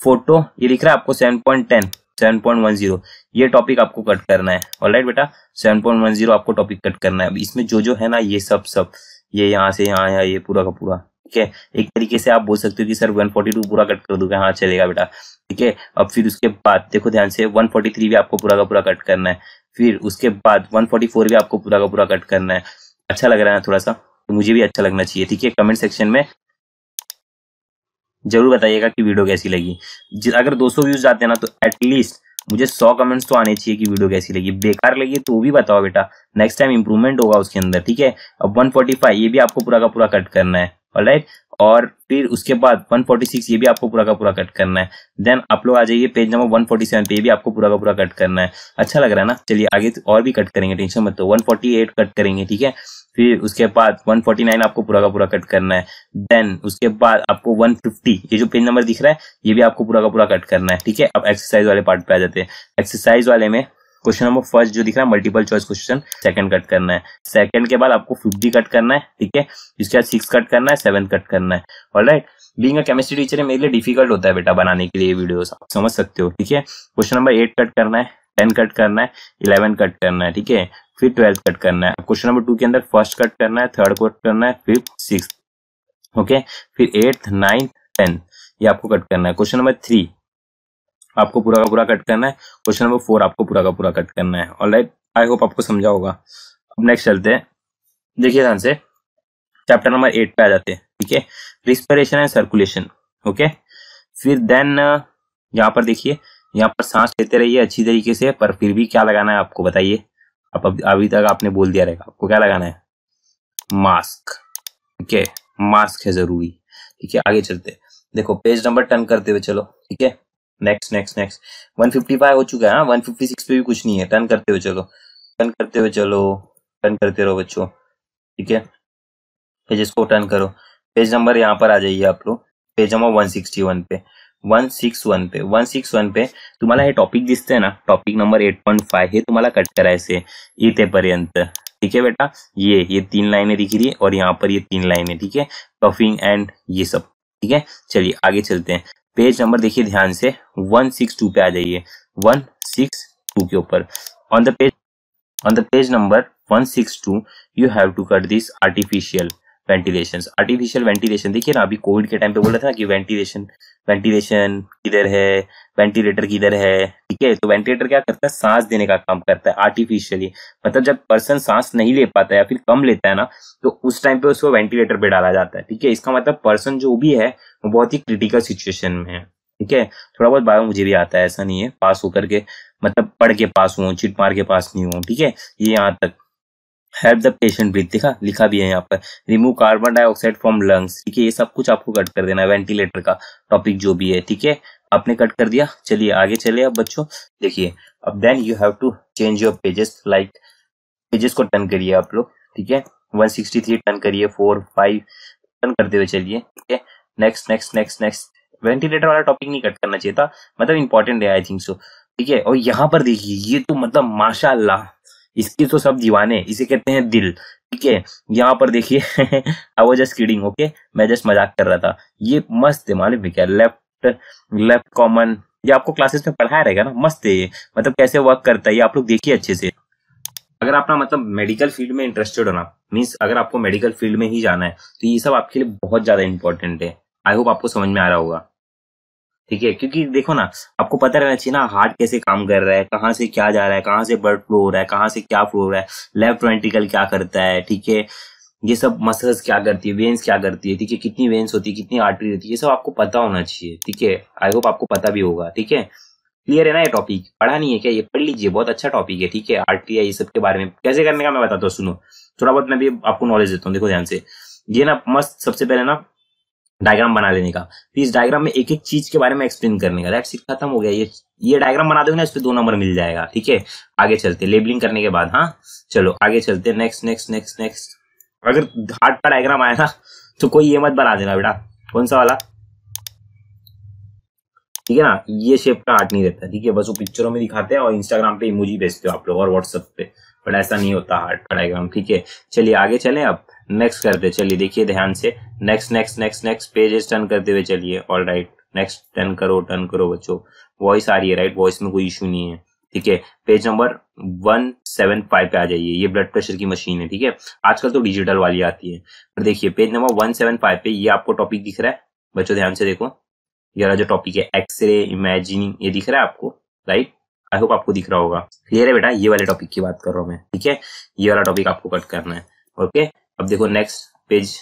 फोटो ये दिख रहा है आपको seven point ten seven point one zero ये टॉपिक आपको कट करना है ऑल राइट बेटा सेवन पॉइंट वन जीरो आपको टॉपिक कट करना है अब इसमें जो जो है ना ये सब सब ये यहाँ से यहाँ यहाँ ये पूरा का पूरा ठीक है एक तरीके से आप बोल सकते हो कि सर वन फोर्टी टू पूरा कट कर दूंगा हाँ चलेगा बेटा ठीक है अब फिर उसके बाद देखो ध्यान से वन फोर्टी थ्री भी आपको पूरा का पूरा कट करना है फिर उसके बाद वन फोर्टी फोर भी आपको पूरा का पूरा कट करना है अच्छा लग रहा है थोड़ा सा तो मुझे भी अच्छा लगना चाहिए ठीक है कमेंट सेक्शन में जरूर बताइएगा कि वीडियो कैसी लगी अगर 200 व्यूज जाते हैं ना तो एटलीस्ट मुझे 100 कमेंट्स तो आने चाहिए कि वीडियो कैसी लगी बेकार लगी तो भी बताओ बेटा नेक्स्ट टाइम इंप्रूवमेंट होगा उसके अंदर ठीक है अब 145 ये भी आपको पूरा का पूरा कट करना है राइट और फिर उसके बाद 146 ये भी आपको पूरा का पूरा कट करना है देन आप लोग आ जाइए पेज नंबर 147 पे ये भी आपको पूरा का पूरा कट करना है अच्छा लग रहा है ना चलिए आगे तो और भी कट करेंगे टेंशन मत तो 148 कट करेंगे ठीक है फिर उसके बाद 149 आपको पूरा का पूरा कट करना है देन उसके बाद आपको 150 ये जो पेज नंबर दिख रहा है ये भी आपको पूरा का पूरा कट करना है ठीक है अब एक्सरसाइज वाले पार्ट पे आ जाते हैं एक्सरसाइज वाले में क्वेश्चन नंबर फर्स्ट जो दिख रहा है multiple choice question second cut करना है सेकंड के बाद आपको फिफ्टी कट करना है ठीक है इसके बाद सिक्स कट करना है सेवन कट करना है और राइट बींग केमिस्ट्री टीचर है मेरे लिए डिफिकल्ट होता है बेटा बनाने के लिए वीडियो समझ सकते हो ठीक है क्वेश्चन नंबर एट कट करना है टेन कट करना है इलेवन कट करना है ठीक है फिर ट्वेल्थ कट करना है क्वेश्चन नंबर टू के अंदर फर्स्ट कट करना है थर्ड कट करना है फिफ्थ सिक्स ओके फिर एट्थ नाइन्थ टेंथ ये आपको कट करना है क्वेश्चन नंबर थ्री आपको पूरा का पूरा कट करना है क्वेश्चन नंबर फोर आपको पूरा का पूरा कट करना है और लाइक आई होप आपको समझा होगा अब नेक्स्ट चलते हैं देखिए ध्यान से चैप्टर नंबर एट पे आ जाते हैं ठीक है रिस्पिरेशन एंड सर्कुलेशन ओके फिर देन यहाँ पर देखिए यहाँ पर सांस लेते रहिए अच्छी तरीके से पर फिर भी क्या लगाना है आपको बताइए आप अभी तक आपने बोल दिया रहेगा आपको क्या लगाना है मास्क ठीक है मास्क है जरूरी ठीक है आगे चलते देखो पेज नंबर टर्न करते हुए चलो ठीक है next next next one fifty five हो चुका है वन फिफ्टी सिक्स पे भी कुछ नहीं है टर्न करते हुए चलो टर्न करते हुए चलो टर्न करते रहो बच्चों ठीक है पेजेस को टर्न करो पेज नंबर यहाँ पर आ जाइए आप लोग page number one sixty one पे वन सिक्स वन पे वन सिक्स वन पे तुम्हारा ये टॉपिक है ना topic number eight point five हे तुम्हारा कट इतने इथेपर्यंत ठीक है बेटा ये ये तीन लाइनें दिख रही है और यहाँ पर ये तीन लाइनें ठीक है टॉफिंग एंड ये सब ठीक है चलिए आगे चलते हैं पेज नंबर देखिए ध्यान से वन सिक्स टू पे आ जाइए वन सिक्स टू के ऊपर on the page on the page number one six two you have to cut this artificial ventilation artificial ventilation देखिए ना अभी कोविड के टाइम पे बोल रहे थे ना कि वेंटिलेशन वेंटिलेशन किधर है वेंटिलेटर किधर है ठीक है तो वेंटिलेटर क्या करता है सांस देने का काम करता है आर्टिफिशियली मतलब जब पर्सन सांस नहीं ले पाता है या फिर कम लेता है ना तो उस टाइम पे उसको वेंटिलेटर पे डाला जाता है ठीक है इसका मतलब पर्सन जो भी है वो बहुत ही क्रिटिकल सिचुएशन में है ठीक है थोड़ा बहुत बायो मुझे भी आता है ऐसा नहीं है पास होकर के मतलब पढ़ के पास हूँ चिट मार के पास नहीं हूँ ठीक है ये यहाँ तक हेल्प द पेशेंट ब्रीथ देखा लिखा भी है यहाँ पर remove carbon dioxide from lungs ठीक है ये सब कुछ आपको कट कर देना है वेंटिलेटर का टॉपिक जो भी है ठीक है आपने कट कर दिया चलिए आगे चले अब बच्चों देखिए अब then you have to change your pages like pages को टर्न करिए आप लोग ठीक है 163 टर्न करिए फोर फाइव टर्न करते हुए चलिए ठीक है next next next next ventilator वाला टॉपिक नहीं कट करना चाहिए था मतलब इंपॉर्टेंट है आई थिंक सो ठीक है और यहाँ पर देखिए ये तो मतलब माशाल्लाह इसके तो सब दीवाने इसे कहते हैं दिल ठीक है यहाँ पर देखिए I was just kidding okay मैं जस्ट मजाक कर रहा था ये मस्त है मालूम है क्या लेफ्ट लेफ्ट कॉमन ये आपको क्लासेस में पढ़ाया रहेगा ना मस्त है ये मतलब कैसे वर्क करता है ये आप लोग देखिए अच्छे से अगर आप मतलब ना मतलब मेडिकल फील्ड में इंटरेस्टेड होना मीन्स अगर आपको मेडिकल फील्ड में ही जाना है तो ये सब आपके लिए बहुत ज्यादा इंपॉर्टेंट है आई होप आपको समझ में आ रहा होगा ठीक है क्योंकि देखो ना आपको पता रहना चाहिए ना हार्ट कैसे काम कर रहा है कहाँ से क्या जा रहा है कहाँ से ब्लड फ्लो हो रहा है कहाँ से क्या फ्लो हो रहा है लेफ्ट वेंटिकल क्या करता है ठीक है ये सब मसल्स क्या करती है वेन्स क्या करती है ठीक है कितनी वेन्स होती है कितनी आर्टरी होती है ये सब आपको पता होना चाहिए ठीक है आई होप आपको पता भी होगा ठीक है क्लियर है ना ये टॉपिक पढ़ा नहीं है क्या ये पढ़ लीजिए बहुत अच्छा टॉपिक है ठीक है आर्टरी ये सब के बारे में कैसे करने का मैं बताता हूँ सुनो थोड़ा बहुत मैं भी आपको नॉलेज देता हूँ देखो ध्यान से ये ना मस्त सबसे पहले ना डायग्राम बना लेने का फिर तो इस डायग्राम में एक एक चीज के बारे में एक्सप्लेन करने का दैट्स सिक्स खत्म हो गया ये ये डायग्राम बना दो ना इस पर दो नंबर मिल जाएगा ठीक है आगे चलते लेबलिंग करने के बाद हाँ चलो आगे चलते नेक्स्ट नेक्स्ट नेक्स्ट नेक्स्ट अगर हार्ट का डायग्राम आया ना तो कोई ये मत बना देना बेटा कौन सा वाला ठीक है ना ये शेप का हार्ट नहीं रहता ठीक है बस वो पिक्चरों में दिखाते हैं और इंस्टाग्राम पे इमोजी भेजते हो आप लोग और व्हाट्सएप पे बट ऐसा नहीं होता हार्ट का डायग्राम ठीक है चलिए आगे चले अब नेक्स्ट करते चलिए देखिए ध्यान से next next next next pages turn करते हुए चलिए ऑल राइट नेक्स्ट टर्न करो टर्न करो बच्चों वॉइस आ रही है राइट वॉइस में कोई इशू नहीं है ठीक है page number one seven five पे आ जाइए ये ब्लड प्रेशर की मशीन है ठीक है आजकल तो डिजिटल वाली आती है पर देखिए page number one seven five पे ये आपको टॉपिक दिख रहा है बच्चों ध्यान से देखो ये जो टॉपिक है एक्सरे इमेजिनिंग ये दिख रहा है आपको राइट आई होप आपको दिख रहा होगा क्लियर है बेटा ये वाले टॉपिक की बात कर रहा हूँ मैं ठीक है ये वाला टॉपिक आपको कट करना है ओके अब देखो नेक्स्ट पेज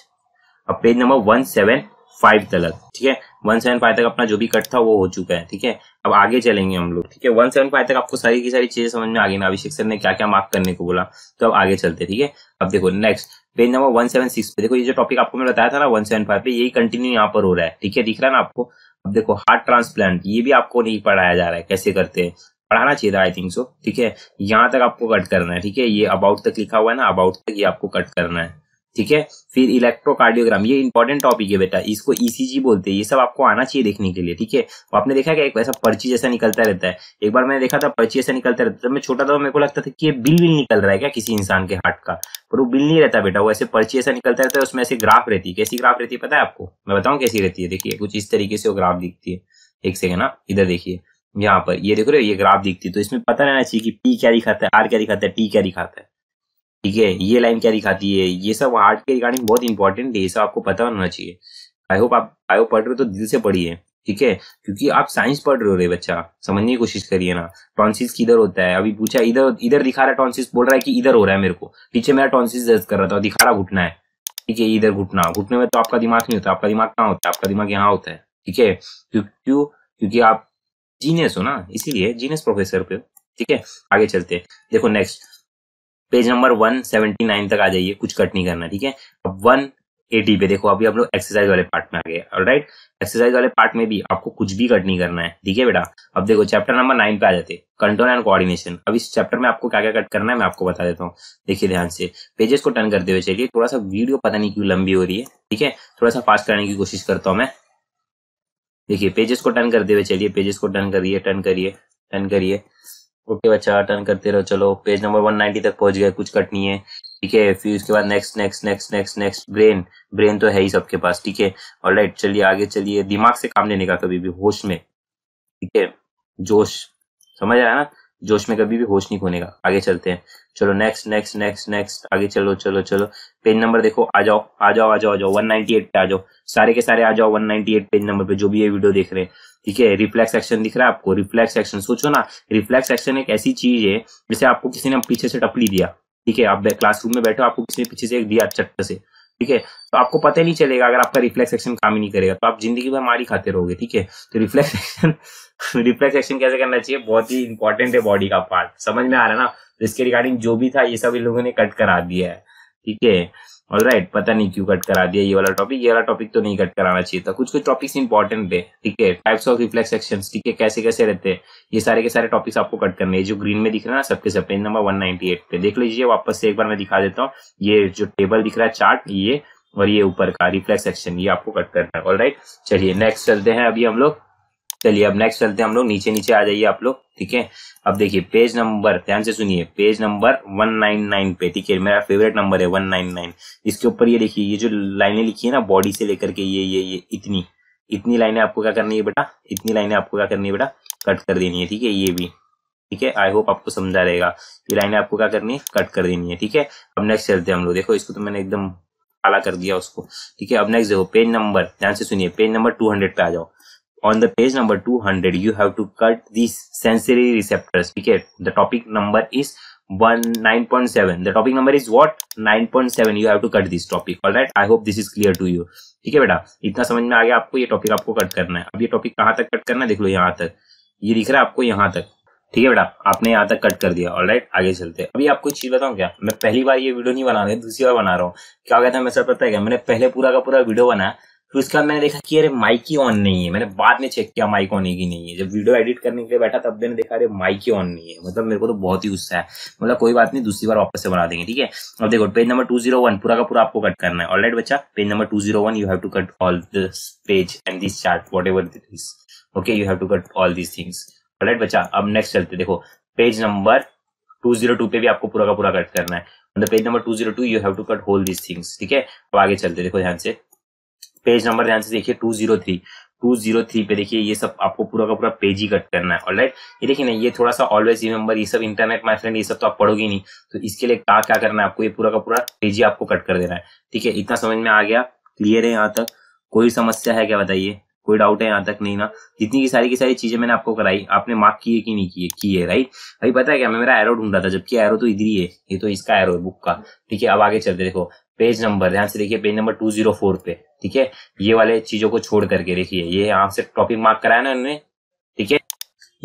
अब page number one seven five तलक ठीक है वन सेवन फाइव तक अपना जो भी कट था वो हो चुका है ठीक है अब आगे चलेंगे हम लोग ठीक है वन सेवन फाइव तक आपको सारी की सारी चीजें समझ में आ गई ना अभिषेक सर ने क्या क्या मार्क करने को बोला तो अब आगे चलते ठीक है अब देखो next page number one seven six पे देखो ये जो टॉपिक आपको मैंने बताया था ना वन सेवन फाइव पे यही कंटिन्यू यहाँ पर हो रहा है ठीक है दिख रहा है ना आपको अब देखो हार्ट ट्रांसप्लांट ये भी आपको नहीं पढ़ाया जा रहा है कैसे करते हैं पढ़ाना चाहिए था आई थिंक सो ठीक है यहाँ तक आपको कट करना है ठीक है ये अबाउट तक लिखा हुआ है ना अबाउट तक ये आपको कट करना है ठीक है फिर इलेक्ट्रोकार्डियोग्राम ये इंपॉर्टेंट टॉपिक है बेटा इसको ईसीजी e बोलते हैं ये सब आपको आना चाहिए देखने के लिए ठीक है और तो आपने देखा क्या एक ऐसा पर्ची जैसा निकलता रहता है एक बार मैंने देखा था पर्ची ऐसा निकलता रहता था मैं छोटा था तो मेरे को लगता था कि ये बिल बिल निकल रहा है क्या किसी इंसान के हार्ट का पर वो बिल नहीं रहता बेटा वो ऐसे पर्ची ऐसा निकलता रहता है उसमें ऐसे ग्राफ रहती है कैसी ग्राफ रहती है पता है आपको मैं बताऊँ कैसी रहती है देखिए कुछ इस तरीके से वो ग्राफ दिखती है एक सेकेंड ना हाँ, इधर देखिए यहाँ पर ये देख रहे हो ये ग्राफ दिखती है तो इसमें पता रहना चाहिए कि पी क्या दिखाता है आर क्या दिखाता है टी क्या दिखाता है ठीक है ये लाइन क्या दिखाती है ये सब आर्ट के रिगार्डिंग बहुत इंपॉर्टेंट है ये सब आपको पता होना चाहिए आई होप आप आई होप पढ़ रहे हो तो दिल से पढ़िए ठीक है क्योंकि आप साइंस पढ़ रहे हो रे बच्चा समझने की कोशिश करिए ना टॉन्सिस किधर होता है अभी पूछा इधर इधर दिखा रहा है टॉन्सिस बोल रहा है कि इधर हो रहा है मेरे को पीछे मेरा टॉन्सिस दर्ज कर रहा था दिखा रहा घुटना है ठीक है इधर घुटना घुटने में तो आपका दिमाग नहीं होता आपका दिमाग कहाँ होता है आपका दिमाग यहाँ होता है ठीक है क्यों क्योंकि आप जीनियस हो ना इसीलिए जीनियस प्रोफेसर पे ठीक है आगे चलते हैं देखो next page number one seventy nine तक आ जाइए कुछ कट नहीं करना ठीक है अब वन एटी पे देखो अभी आप लोग एक्सरसाइज वाले पार्ट में आ गए राइट एक्सरसाइज वाले पार्ट में भी आपको कुछ भी कट नहीं करना है ठीक है बेटा अब देखो चैप्टर नंबर नाइन पे आ जाते कंट्रोल एंड कोऑर्डिनेशन अब इस चैप्टर में आपको क्या क्या कट करना है मैं आपको बता देता हूँ देखिए ध्यान से पेजेस को टर्न करते हुए चलिए थोड़ा सा वीडियो पता नहीं क्यों लंबी हो रही है ठीक है थोड़ा सा फास्ट करने की कोशिश करता हूँ मैं देखिए पेजेस को टर्न करते हुए चलिए पेजेस को टर्न करिए टर्न करिए टर्न करिए ओके बच्चा टर्न करते रहो चलो पेज नंबर वन नाइनटी तक पहुंच गए कुछ कट नहीं है ठीक है फिर उसके बाद next next next next next brain brain तो है ही सबके पास ठीक है और राइट चलिए आगे चलिए दिमाग से काम लेने का कभी भी होश में ठीक है जोश समझ आया ना जोश में कभी भी होश नहीं खोने का आगे चलते हैं चलो नेक्स्ट नेक्स्ट नेक्स्ट नेक्स्ट आगे चलो चलो चलो पेज नंबर देखो आ जाओ आ जाओ आ जाओ आ जाओ वन नाइनटी एट पे आ जाओ सारे के सारे आ जाओ one ninety eight page number पे जो भी ये वीडियो देख रहे हैं ठीक है रिफ्लेक्स एक्शन दिख रहा है आपको रिफ्लेक्स एक्शन सोचो ना रिफ्लेक्स एक्शन एक ऐसी चीज है जिसे आपको किसी ने पीछे से टपली दिया ठीक है आप क्लासरूम में बैठो आपको किसी ने पीछे से एक दिया चट्ट से ठीक है तो आपको पता नहीं चलेगा अगर आपका रिफ्लेक्स एक्शन काम ही नहीं करेगा तो आप जिंदगी भर मारी खाते रहोगे ठीक है तो रिफ्लेक्स एक्शन रिफ्लेक्स एक्शन कैसे करना चाहिए बहुत ही इंपॉर्टेंट है बॉडी का पार्ट समझ में आ रहा है ना तो इसके रिगार्डिंग जो भी था ये सब इन लोगों ने कट करा दिया है ठीक है ऑल राइट पता नहीं क्यों कट करा दिया ये वाला टॉपिक ये वाला टॉपिक तो नहीं कट कराना चाहिए था कुछ कुछ टॉपिक्स इंपॉर्टेंट है ठीक है टाइप्स ऑफ रिफ्लेक्स एक्शन ठीक है कैसे कैसे रहते हैं ये सारे के सारे टॉपिक्स आपको कट करने हैं जो ग्रीन में दिख रहा है ना सबके सब पेज नंबर वन पे देख लीजिए वापस से एक बार मैं दिखा देता हूँ ये जो टेबल दिख रहा है चार्ट ये और ये ऊपर का रिफ्लेक्स एक्शन ये आपको कट करना है ऑल राइट चलिए नेक्स्ट चलते हैं अभी हम लोग चलिए अब नेक्स्ट चलते हैं हम लोग नीचे नीचे आ जाइए आप लोग ठीक है अब देखिए पेज नंबर ध्यान से सुनिए पेज नंबर 199 पे ठीक है मेरा फेवरेट नंबर है 199 इसके ऊपर ये देखिए ये जो लाइनें लिखी है ना बॉडी से लेकर के ये ये ये इतनी इतनी लाइनें आपको क्या करनी है बेटा इतनी लाइनें आपको क्या करनी है बेटा कट कर देनी है ठीक है ये भी ठीक है आई होप आपको समझा रहेगा ये लाइनें आपको क्या करनी है कट कर देनी है ठीक है अब नेक्स्ट चलते हैं हम लोग देखो इसको तो मैंने एकदम काला कर दिया उसको ठीक है अब नेक्स्ट देखो पेज नंबर ध्यान से सुनिए पेज नंबर टू हंड्रेड पे आ जाओ on the page number 200 you have to cut these sensory receptors okay the topic number is 19.7 the topic number is what 9.7 you have to cut this topic all right i hope this is clear to you ठीक है बेटा इतना समझ में आ गया आपको ये टॉपिक आपको कट करना है अब ये टॉपिक कहां तक कट करना है देख लो यहाँ तक ये दिख रहा है आपको यहाँ तक ठीक है बेटा आपने यहाँ तक कट कर दिया ऑल राइट आगे चलते हैं अभी आपको चीज बताऊँ क्या मैं पहली बार ये वीडियो नहीं बना रहा दूसरी बार बना रहा हूँ क्या कहता है मैं सर पता है क्या मैंने पहले पूरा का पूरा वीडियो बनाया फिर उसके बाद मैंने देखा कि अरे माइक ही ऑन नहीं है मैंने बाद में चेक किया माइक ऑन है कि नहीं है जब वीडियो एडिट करने के लिए बैठा तब मैंने देखा अरे माइक ही ऑन नहीं है मतलब मेरे को तो बहुत ही गुस्सा है मतलब कोई बात नहीं दूसरी बार वापस से बना देंगे ठीक है अब देखो page number two zero one पूरा का पूरा आपको कट करना है ऑलराइट बच्चा page number two zero one you have to cut all this page and this chart whatever this okay you have to cut all this things right बच्चा अब नेक्स्ट चलते देखो page number two zero two पे भी आपको पूरा का पूरा कट करना है page number two zero two you have to cut whole these things ठीक है अब आगे चलते देखो ध्यान से पेज नंबर ध्यान से देखिए two zero three two zero three पे देखिए ये सब आपको पूरा का पूरा पेज ही कट करना है राइट ये देखिए ना ये थोड़ा सा ऑलवेज रिमेंबर ये सब इंटरनेट माय फ्रेंड ये सब तो आप पढ़ोगे नहीं तो इसके लिए क्या क्या करना है आपको ये पूरा का पूरा पेज ही आपको कट कर देना है ठीक है इतना समझ में आ गया क्लियर है यहाँ तक कोई समस्या है क्या बताइए कोई डाउट है यहाँ तक नहीं ना जितनी की सारी की सारी चीजें मैंने आपको कराई आपने मार्क किए कि नहीं किए किए राइट भाई पता है क्या मैं मेरा एरो ढूंढ रहा था जबकि एरो तो इधर ही है ये तो इसका एरो है बुक का ठीक है अब आगे चलते देखो पेज नंबर ध्यान से देखिए page number two zero four पे ठीक है ये वाले चीजों को छोड़ करके देखिए ये यहाँ से टॉपिक मार्क कराया ना इन्होंने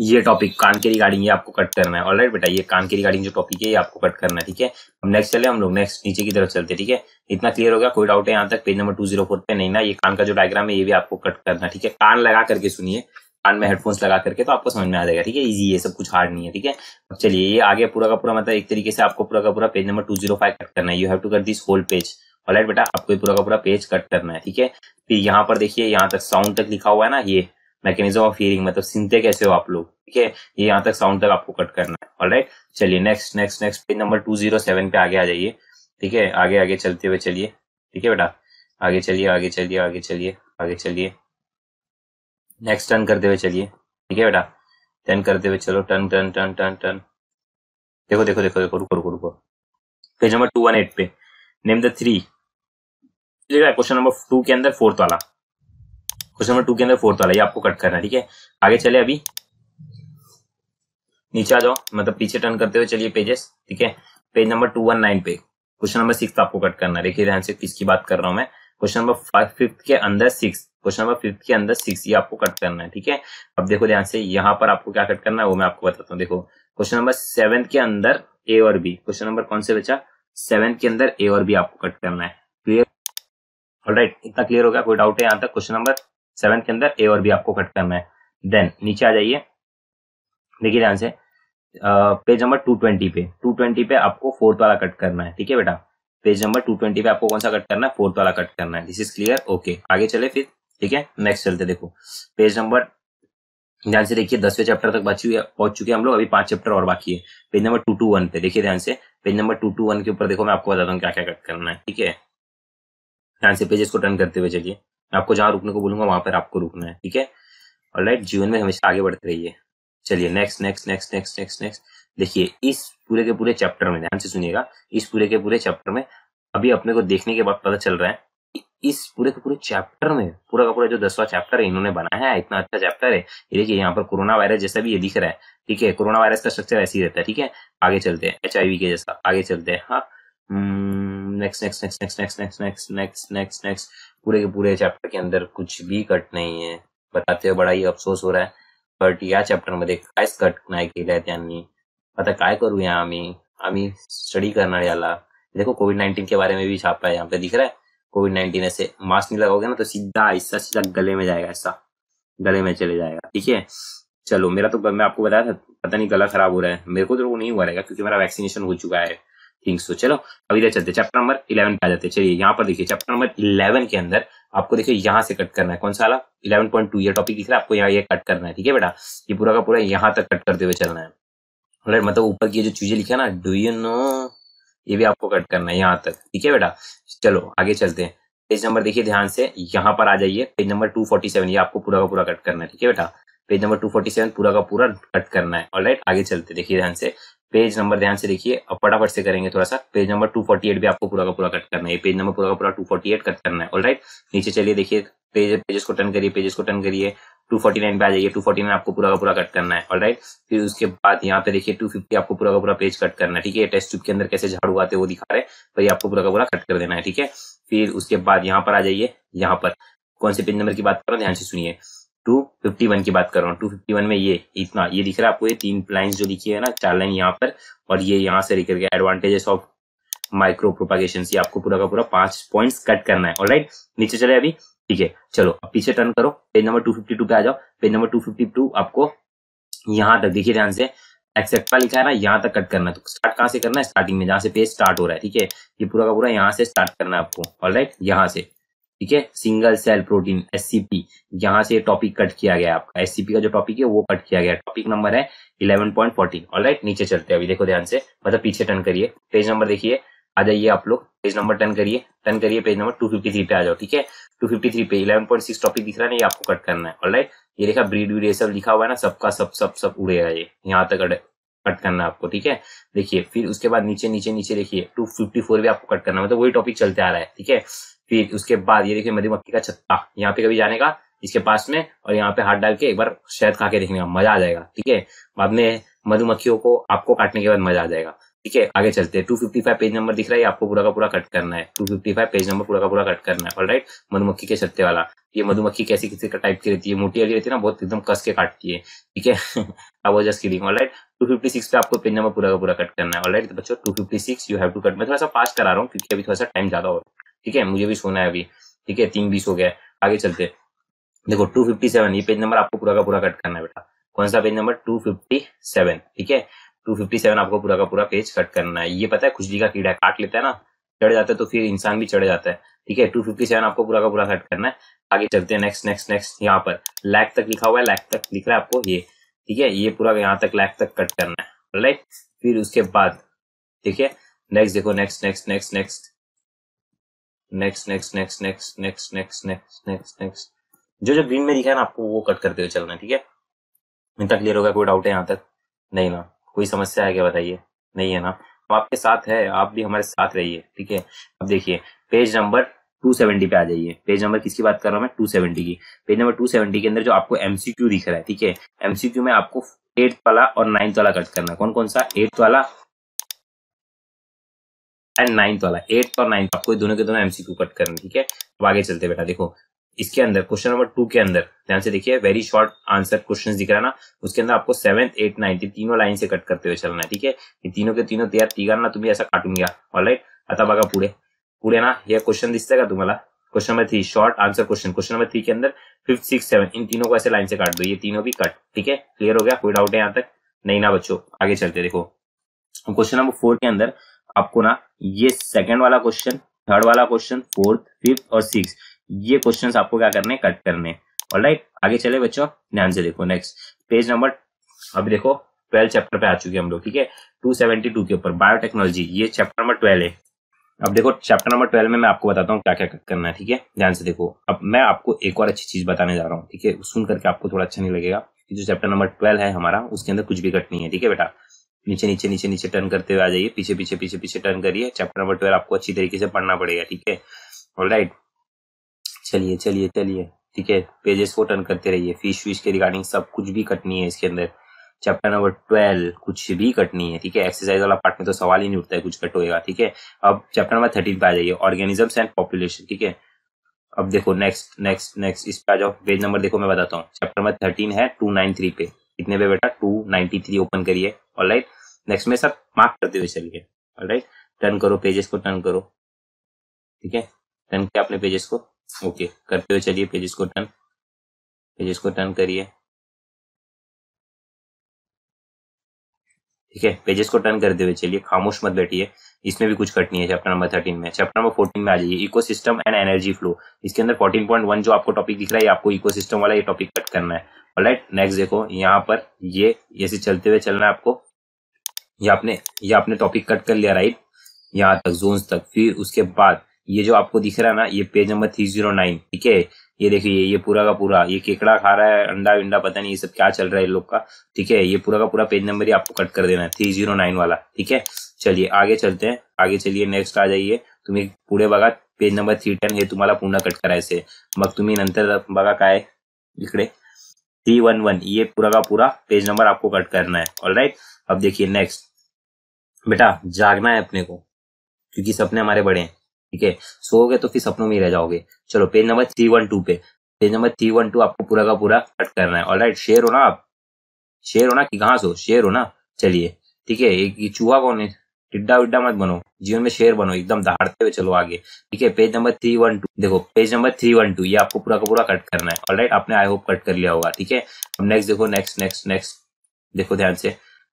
ये टॉपिक कान के रिगार्डिंग ये आपको कट करना है ऑलराइट बेटा ये कान के रिगार्डिंग जो टॉपिक है ये आपको कट करना है ठीक है हम नेक्स्ट चले हम लोग नेक्स्ट नीचे की तरफ चलते ठीक है इतना क्लियर हो गया कोई डाउट है यहाँ तक page number two zero four पे नहीं ना ये कान का जो डायग्राम है ये भी आपको कट करना ठीक है कान लगा करके सुनिए कान में हेडफोन्स लगा करके तो आपको समझ में आ जाएगा ठीक है इजी है सब कुछ हार्ड नहीं है ठीक है अब चलिए ये आगे पूरा का पूरा मतलब एक तरीके से आपको पूरा का पूरा page number two zero five cut करना है you have to cut this whole page all right बेटा आपको पूरा का पूरा पेज कट करना है ठीक है फिर यहाँ पर देखिए यहाँ तक साउंड तक लिखा हुआ है ना ये मैकेनिज्म ऑफ हियरिंग मतलब सुनते कैसे हो आप लोग ठीक है ये यहाँ तक साउंड तक आपको कट करना है ऑल राइट चलिए next next next page number two zero seven पे आगे आ जाइए ठीक है आगे आगे चलते हुए चलिए ठीक है बेटा आगे चलिए आगे चलिए आगे चलिए आगे चलिए नेक्स्ट टर्न करते हुए चलिए ठीक है बेटा टर्न करते हुए चलो turn turn turn turn turn देखो देखो देखो देखो रुको रुको रुको page number two one eight पे name the three question number two के अंदर फोर्थ वाला क्वेश्चन नंबर टू के अंदर फोर्थ वाला ये आपको कट करना है ठीक है आगे चले अभी नीचे आ जाओ मतलब पीछे टर्न करते हुए चलिए पेजेस ठीक है page number two one nine पे क्वेश्चन नंबर सिक्स आपको कट करना है देखिए ध्यान से किसकी बात कर रहा हूं मैं क्वेश्चन नंबर फिफ्थ के अंदर सिक्स क्वेश्चन नंबर फिफ्थ के अंदर सिक्स ये आपको कट करना है ठीक है अब देखो ध्यान से यहाँ पर आपको क्या कट करना है वो मैं आपको बताता हूँ देखो क्वेश्चन नंबर सेवन के अंदर ए और बी क्वेश्चन नंबर कौन से बचा सेवन के अंदर ए और बी आपको कट करना है क्लियर ऑलराइट राइट इतना क्लियर हो गया कोई डाउट है यहाँ तक क्वेश्चन नंबर सेवन के अंदर ए और बी आपको कट करना है देन नीचे आ जाइए देखिए ध्यान से पेज नंबर टू ट्वेंटी पे टू ट्वेंटी पे आपको फोर्थ वाला कट करना है ठीक है बेटा पेज नंबर टू ट्वेंटी पे आपको कौन सा कट करना है फोर्थ वाला कट करना है दिस इज क्लियर ओके आगे चले फिर ठीक है नेक्स्ट चलते देखो पेज नंबर ध्यान से देखिए दसवें चैप्टर तक बची हुई पहुंच चुके हम लोग अभी पांच चैप्टर और बाकी है page number two two one पे देखिए ध्यान से page number two two one के ऊपर देखो मैं आपको बताता हूँ क्या क्या कट करना है ठीक है ध्यान से पेजेस को टर्न करते हुए चलिए मैं आपको जहाँ रुकने को बोलूंगा वहां पर आपको रुकना है ठीक है और लाइट जीवन में हमेशा आगे बढ़ते रहिए चलिए next next next next next next देखिए इस पूरे के पूरे चैप्टर में ध्यान से सुनिएगा इस पूरे के पूरे चैप्टर में अभी अपने को देखने के बाद पता चल रहा है इस पूरे के पूरे चैप्टर में पूरा का पूरा जो दसवा चैप्टर है इन्होंने बनाया है इतना अच्छा चैप्टर है ये देखिए यहाँ पर कोरोना वायरस जैसा भी ये दिख रहा है ठीक है कोरोना वायरस का स्ट्रक्चर ऐसे ही रहता है ठीक है आगे चलते हैं एच के जैसा आगे चलते हैं हाँ हम्म, next next next next next next next next next next पूरे के पूरे चैप्टर के अंदर कुछ भी कट नहीं है बताते हुए बड़ा ही अफसोस हो रहा है बट या चॅप्टरमध्ये कायच कट नाही केलं आहे त्यांनी आता काय करूया आम्ही आम्ही स्टडी करणार याला देखो कोविड नाइन्टीन के बारे में भी छापा है यहाँ पे दिख रहा है कोविड नाइन्टीन ऐसे मास्क नहीं लगाओगे ना तो सीधा ऐसा सीधा गले में जाएगा ऐसा गले में चले जाएगा ठीक है चलो मेरा तो मैं आपको बताया था पता नहीं गला खराब हो रहा है मेरे को तो नहीं हुआ रहेगा क्योंकि मेरा वैक्सीनेशन हो चुका है थिंग्स तो चलो अब इधर चलते चैप्टर नंबर इलेवन पे आ जाते चलिए यहाँ पर देखिए चैप्टर नंबर इलेवन के अंदर आपको देखिए यहाँ से कट करना है कौन सा इलेवन पॉइंट टू ये टॉपिक दिख रहा है आपको यहाँ ये कट करना है ठीक है बेटा ये पूरा का पूरा यहाँ तक कट करते हुए चलना है राइट मतलब ऊपर की जो चीजें लिखी है ना डू यू नो ये भी आपको कट करना है यहाँ तक ठीक है बेटा चलो आगे चलते हैं पेज नंबर देखिए ध्यान से यहाँ पर आ जाइए page number two forty seven ये आपको पूरा का पूरा कट करना है ठीक है बेटा page number two forty seven पूरा का पूरा कट करना है ऑलराइट आगे चलते देखिए ध्यान से पेज नंबर ध्यान से देखिए अब फटाफट से करेंगे थोड़ा सा पेज नंबर 248 भी आपको पूरा का पूरा कट करना है पेज नंबर पूरा का पूरा 248 कट करना है ऑल राइट नीचे चलिए देखिए पेज पेजेस को टर्न करिए पेजेस को टर्न करिए 249 पे आ जाइए 249 आपको पूरा का पूरा कट करना है ऑल राइट फिर उसके बाद यहाँ पे देखिए 250 आपको पूरा का पूरा पेज कट करना है ठीक है टेस्ट ट्यूब के अंदर कैसे झाड़ू आते वो दिखा रहे भाई तो ये आपको पूरा का पूरा कट कर देना है ठीक है फिर उसके बाद यहाँ पर आ जाइए यहाँ पर कौन से पेज नंबर की बात कर रहा हूँ ध्यान से सुनिए टू फिफ्टी वन की बात कर रहा हूँ टू फिफ्टी वन में ये इतना ये दिख रहा है आपको ये तीन लाइन जो लिखी है ना चार लाइन यहाँ पर और ये यहाँ से लेकर एडवांटेजेस ऑफ माइक्रो प्रोपागेशन से आपको पूरा का पूरा पांच पॉइंट्स कट करना है ऑलराइट नीचे चले अभी ठीक है चलो अब पीछे टर्न करो पेज नंबर 252 पे आ जाओ पेज नंबर 252 आपको यहाँ तक देखिए ध्यान से एक्सेप्टा लिखा है ना यहाँ तक कट करना है तो स्टार्ट कहाँ से करना है स्टार्टिंग में जहां से पेज स्टार्ट हो रहा है ठीक है ये पूरा का पूरा यहाँ से स्टार्ट करना है आपको ऑलराइट यहाँ से ठीक है सिंगल सेल प्रोटीन पी यहां से टॉपिक कट किया गया आपका पी का जो टॉपिक है वो कट किया गया टॉपिक नंबर है इलेवन पॉइंट ऑल ऑलराइट नीचे चलते हैं अभी देखो ध्यान से मतलब पीछे टर्न करिए पेज नंबर देखिए आ जाइए आप लोग पेज नंबर टर्न करिए टर्न करिए पेज नंबर थ्री पे आ जाओ ठीक है थ्री पे सिक्स टॉपिक दिख रहा है ना ये आपको कट करना है ऑलराइट ये देखा ब्रीड वीड सब लिखा हुआ है ना सबका सब सब सब उड़ेगा ये यहाँ तक कट करना है आपको ठीक है देखिए फिर उसके बाद नीचे नीचे नीचे देखिए 254 भी आपको कट करना है मतलब वही टॉपिक चलते आ रहा है ठीक है फिर उसके बाद ये देखिए मधुमक्खी का छत्ता यहाँ पे कभी जाने का इसके पास में और यहाँ पे हाथ डाल के एक बार शहद खा के देखने का मजा आ जाएगा ठीक है बाद में मधुमक्खियों को आपको काटने के बाद मजा आ जाएगा ठीक है आगे चलते हैं 255 पेज नंबर दिख रहा है आपको पूरा का पूरा कट करना है 255 पेज नंबर पूरा का पूरा कट करना है और राइट मधुमक्खी के छत्ते वाला ये मधुमक्खी कैसी किसी का टाइप की रहती है मोटी वाली रहती है ना बहुत एकदम कस के काटती है ठीक है [LAUGHS] अब वो just kidding all right two fifty six पे आपको पेज नंबर पूरा का पूरा कट करना है ऑल राइट तो बच्चों two fifty six you have to cut मैं थोड़ा सा फास्ट करा रहा हूँ क्योंकि अभी थोड़ा सा टाइम ज्यादा हो रहा है ठीक है मुझे भी सोना है अभी ठीक है तीन बीस हो गया आगे चलते देखो टू फिफ्टी सेवन ये पेज नंबर आपको पूरा का पूरा कट करना है बेटा कौन सा page number two fifty seven ठीक है टू फिफ्टी सेवन आपको पूरा का पूरा पेज कट करना है ये पता है खुजली का कीड़ा काट लेता है ना चढ़ जाता है तो फिर इंसान भी चढ़ जाता है ठीक है टू फिफ्टी सेवन आपको पूरा का पूरा कट करना है आगे चलते हैं नेक्स्ट नेक्स्ट नेक्स्ट यहाँ पर लैक तक लिखा हुआ है लैक तक लिख रहा है आपको ये ठीक है ये पूरा यहाँ तक लैक तक कट करना है राइट फिर उसके बाद ठीक है नेक्स्ट देखो next next next next next next next next next next next next next जो जो ग्रीन में दिखा है ना आपको वो कट करते हुए चलना है ठीक है इतना क्लियर होगा कोई डाउट है यहाँ तक नहीं ना कोई समस्या है क्या बताइए नहीं है ना हम आपके साथ है आप भी हमारे साथ रहिए ठीक है अब देखिए पेज नंबर 270 पे आ जाइए पेज नंबर किसकी बात कर रहा हूँ मैं 270 की पेज नंबर 270 के अंदर जो आपको एमसीक्यू दिख रहा है ठीक है एमसीक्यू में आपको एट्थ वाला और नाइन्थ वाला कट करना कौन कौन सा एट्थ वाला एंड नाइन्थ वाला एट्थ और नाइन्थ आपको दोनों के दोनों एमसीक्यू कट करना ठीक है अब आगे चलते बेटा देखो इसके अंदर क्वेश्चन नंबर टू के अंदर ध्यान से देखिए वेरी शॉर्ट आंसर क्वेश्चन दिख रहा है ना उसके अंदर आपको सेवंथ एट नाइन्थ तीनों लाइन से कट करते हुए चलना है ठीक है तीनों के तीनों तयार ना तुम्हें ऐसा काटून ऑल राइट अतः बघा पूरे पूरे ना यह क्वेश्चन दिखता का तुम्हारा question number three short answer question question number three के अंदर फिफ्थ सिक्स सेवन इन तीनों को ऐसे लाइन से काट दो ये तीनों भी कट ठीक है क्लियर हो गया कोई डाउट है यहाँ तक नहीं ना बच्चों आगे चलते देखो क्वेश्चन नंबर फोर के अंदर आपको ना ये सेकेंड वाला क्वेश्चन थर्ड वाला क्वेश्चन फोर्थ फिफ्थ और सिक्स ये क्वेश्चन आपको क्या करने कट करने ऑलराइट आगे चले बच्चों ध्यान से देखो नेक्स्ट पेज नंबर अब देखो ट्वेल्व चैप्टर पे आ चुके हम लोग ठीक है टू सेवेंटी टू के ऊपर बायोटेक्नोलॉजी ये चैप्टर नंबर ट्वेल्व है अब देखो चैप्टर नंबर ट्वेल्व में मैं आपको बताता हूँ क्या क्या करना है ठीक है ध्यान से देखो अब मैं आपको एक और अच्छी चीज बताने जा रहा हूँ ठीक है सुन करके आपको थोड़ा अच्छा नहीं लगेगा जो चैप्टर नंबर ट्वेल्व है हमारा उसके अंदर कुछ भी कट नहीं है ठीक है बेटा नीचे नीचे नीचे नीचे टर्न करते हुए आ जाइए पीछे पीछे पीछे पीछे टर्न करिए चैप्टर नंबर ट्वेल्व आपको अच्छी तरीके से पढ़ना पड़ेगा ठीक है ऑल राइट चलिए चलिए चलिए ठीक है पेजेस को टर्न करते रहिए फिश विश के रिगार्डिंग सब कुछ भी कटनी है इसके अंदर चैप्टर नंबर ट्वेल्व कुछ भी कटनी है ठीक है एक्सरसाइज वाला पार्ट में तो सवाल ही नहीं उठता है कुछ कट होएगा ठीक है अब चैप्टर नंबर थर्टीन पे आ जाइए ऑर्गेनिजम्स एंड पॉपुलेशन ठीक है अब देखो नेक्स्ट नेक्स्ट नेक्स्ट इस पे आ जाओ पेज नंबर देखो मैं बताता हूँ चैप्टर नंबर थर्टीन है टू नाइन थ्री पे कितने पे बेटा टू नाइनटी थ्री ओपन करिए और राइट नेक्स्ट में सब मार्क करते हुए चलिए और राइट टर्न करो पेजेस को टर्न करो ठीक है टर्न किया अपने पेजेस को ओके करते हुए चलिए पेजेस को टर्न पेजेस को टर्न करिए ठीक है पेजेस को टर्न करते हुए चलिए खामोश मत बैठिए इसमें भी कुछ कटनी है चैप्टर नंबर थर्टीन में चैप्टर नंबर फोर्टीन में आ जाइए इकोसिस्टम एंड एनर्जी फ्लो इसके अंदर फोर्टीन पॉइंट वन जो आपको टॉपिक दिख रहा है आपको इकोसिस्टम वाला ये टॉपिक कट करना है राइट नेक्स्ट देखो यहाँ पर ये ऐसे चलते हुए चलना है आपको ये आपने ये आपने टॉपिक कट कर लिया राइट यहाँ तक जोन तक फिर उसके बाद ये जो आपको दिख रहा है ना ये page number three zero nine ठीक है ये देखिए ये पूरा का पूरा ये केकड़ा खा रहा है अंडा विंडा पता नहीं ये सब क्या चल रहा है लोग का ठीक है ये पूरा का पूरा पेज नंबर ही आपको कट कर देना है थ्री जीरो नाइन वाला ठीक है चलिए आगे चलते हैं आगे चलिए नेक्स्ट आ जाइए तुम्हें पूरे बगा पेज नंबर थ्री टेन हे तुम्हारा पूर्ण कट करायचे मग तुम्ही नंतर बगा काय इकडे थ्री वन वन ये पूरा का पूरा पेज नंबर आपको कट करना है ऑल राइट अब देखिए नेक्स्ट बेटा जागना है अपने को क्योंकि सपने हमारे बड़े हैं ठीक है सोओगे तो फिर सपनों में ही रह जाओगे चलो page number three one two पे page number three one two आपको पूरा का पूरा कट करना है ऑल राइट शेयर हो ना आप शेयर हो ना कि से हो शेयर हो ना चलिए ठीक है एक चूहा कौन है टिड्डा विड्डा मत बनो जीवन में शेर बनो एकदम दहाड़ते हुए चलो आगे ठीक है page number three one two देखो page number three one two ये आपको पूरा का पूरा कट करना है ऑल राइट आपने आई होप कट कर लिया होगा ठीक है अब नेक्स्ट देखो नेक्स्ट नेक्स्ट नेक्स्ट देखो ध्यान से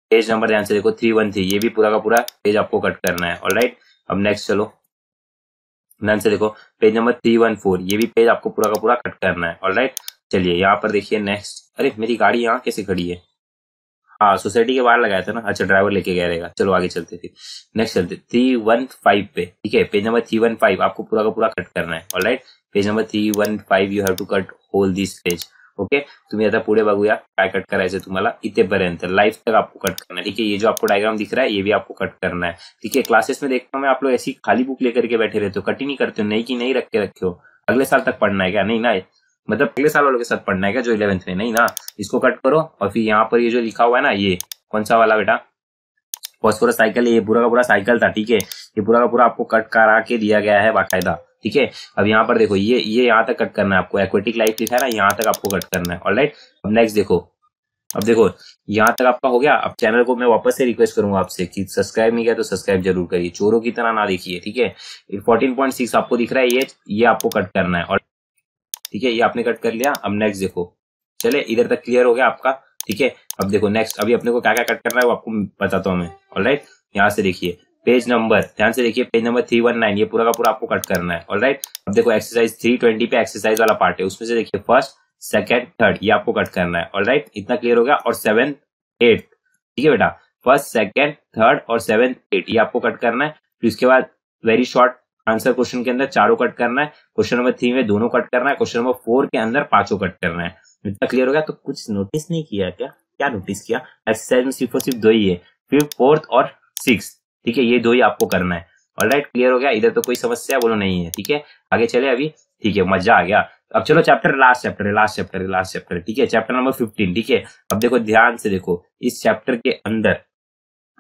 पेज नंबर ध्यान से देखो थ्री वन थ्री ये भी पूरा का पूरा पेज आपको कट करना है ऑल राइट अब नेक्स्ट चलो ध्यान से देखो page number three one four ये भी पेज आपको पूरा का पूरा कट करना है ऑल राइट चलिए यहाँ पर देखिए नेक्स्ट अरे मेरी गाड़ी यहाँ कैसे खड़ी है हाँ सोसाइटी के बाहर लगाया था ना अच्छा ड्राइवर लेके गया रहेगा चलो आगे चलते फिर नेक्स्ट चलते थ्री वन फाइव पे ठीक है page number three one five आपको पूरा का पूरा कट करना है all right page number three one five you have to cut whole this page okay तुम्ही आता पुढे बघूया काय कट करायचं तुम्हाला इथेपर्यंत लाईफ तक आपको कट करना है ठीक है ये जो आपको डायग्राम दिख रहा है ये भी आपको कट करना है ठीक है क्लासेस में देखता हूँ मैं आप लोग ऐसी खाली बुक लेकर के बैठे रहते हो कट ही नहीं करते हो नहीं की नहीं रख के रखे हो अगले साल तक पढ़ना है क्या नहीं ना मतलब अगले साल वालों के साथ पढ़ना है क्या जो इलेवेंथ में नहीं ना इसको कट करो और फिर यहाँ पर ये जो लिखा हुआ है ना ये कौन सा वाला बेटा फॉस्फोरस साइकिल ये पूरा का पूरा साइकिल था ठीक है ये पूरा का पूरा आपको कट करा के दिया गया है बाकायदा ठीक है अब यहाँ पर देखो ये ये यहाँ तक कट करना है आपको एक्वेटिक लाइफ लिखा है ना यहाँ तक आपको कट करना है और राइट अब नेक्स्ट देखो अब देखो यहाँ तक आपका हो गया अब चैनल को मैं वापस से रिक्वेस्ट करूंगा आपसे कि सब्सक्राइब नहीं किया तो सब्सक्राइब जरूर करिए चोरों की तरह ना देखिए ठीक है 14.6 आपको दिख रहा है ये ये आपको कट करना है और ठीक है ये आपने कट कर लिया अब नेक्स्ट देखो चले इधर तक क्लियर हो गया आपका ठीक है अब देखो नेक्स्ट अभी अपने को क्या क्या कट करना है वो आपको बताता हूँ मैं ऑल राइट यहाँ से देखिए पेज नंबर ध्यान से देखिए page number three one nine ये पूरा का पूरा आपको कट करना है ऑल राइट अब देखो एक्सरसाइज थ्री ट्वेंटी पे एक्सरसाइज वाला पार्ट है उसमें से देखिए फर्स्ट सेकेंड थर्ड ये आपको कट करना है ऑल राइट इतना क्लियर हो गया और सेवन एट ठीक है बेटा फर्स्ट सेकेंड थर्ड और सेवन एट ये आपको कट करना है फिर उसके बाद वेरी शॉर्ट आंसर क्वेश्चन के अंदर चारों कट करना है क्वेश्चन नंबर थ्री में दोनों कट करना है क्वेश्चन नंबर फोर के अंदर पांचों कट करना है इतना क्लियर हो गया तो कुछ नोटिस नहीं किया क्या क्या नोटिस किया एक्सरसाइज में सिर्फ और सिर्फ दो ही है फिफ्थ फोर्थ और सिक्स ठीक है ये दो ही आपको करना है ऑल राइट क्लियर हो गया इधर तो कोई समस्या बोलो नहीं है ठीक है आगे चले अभी ठीक है मजा आ गया अब चलो चैप्टर लास्ट चैप्टर है लास्ट चैप्टर है लास्ट चैप्टर है ठीक है चैप्टर नंबर फिफ्टीन ठीक है अब देखो ध्यान से देखो इस चैप्टर के अंदर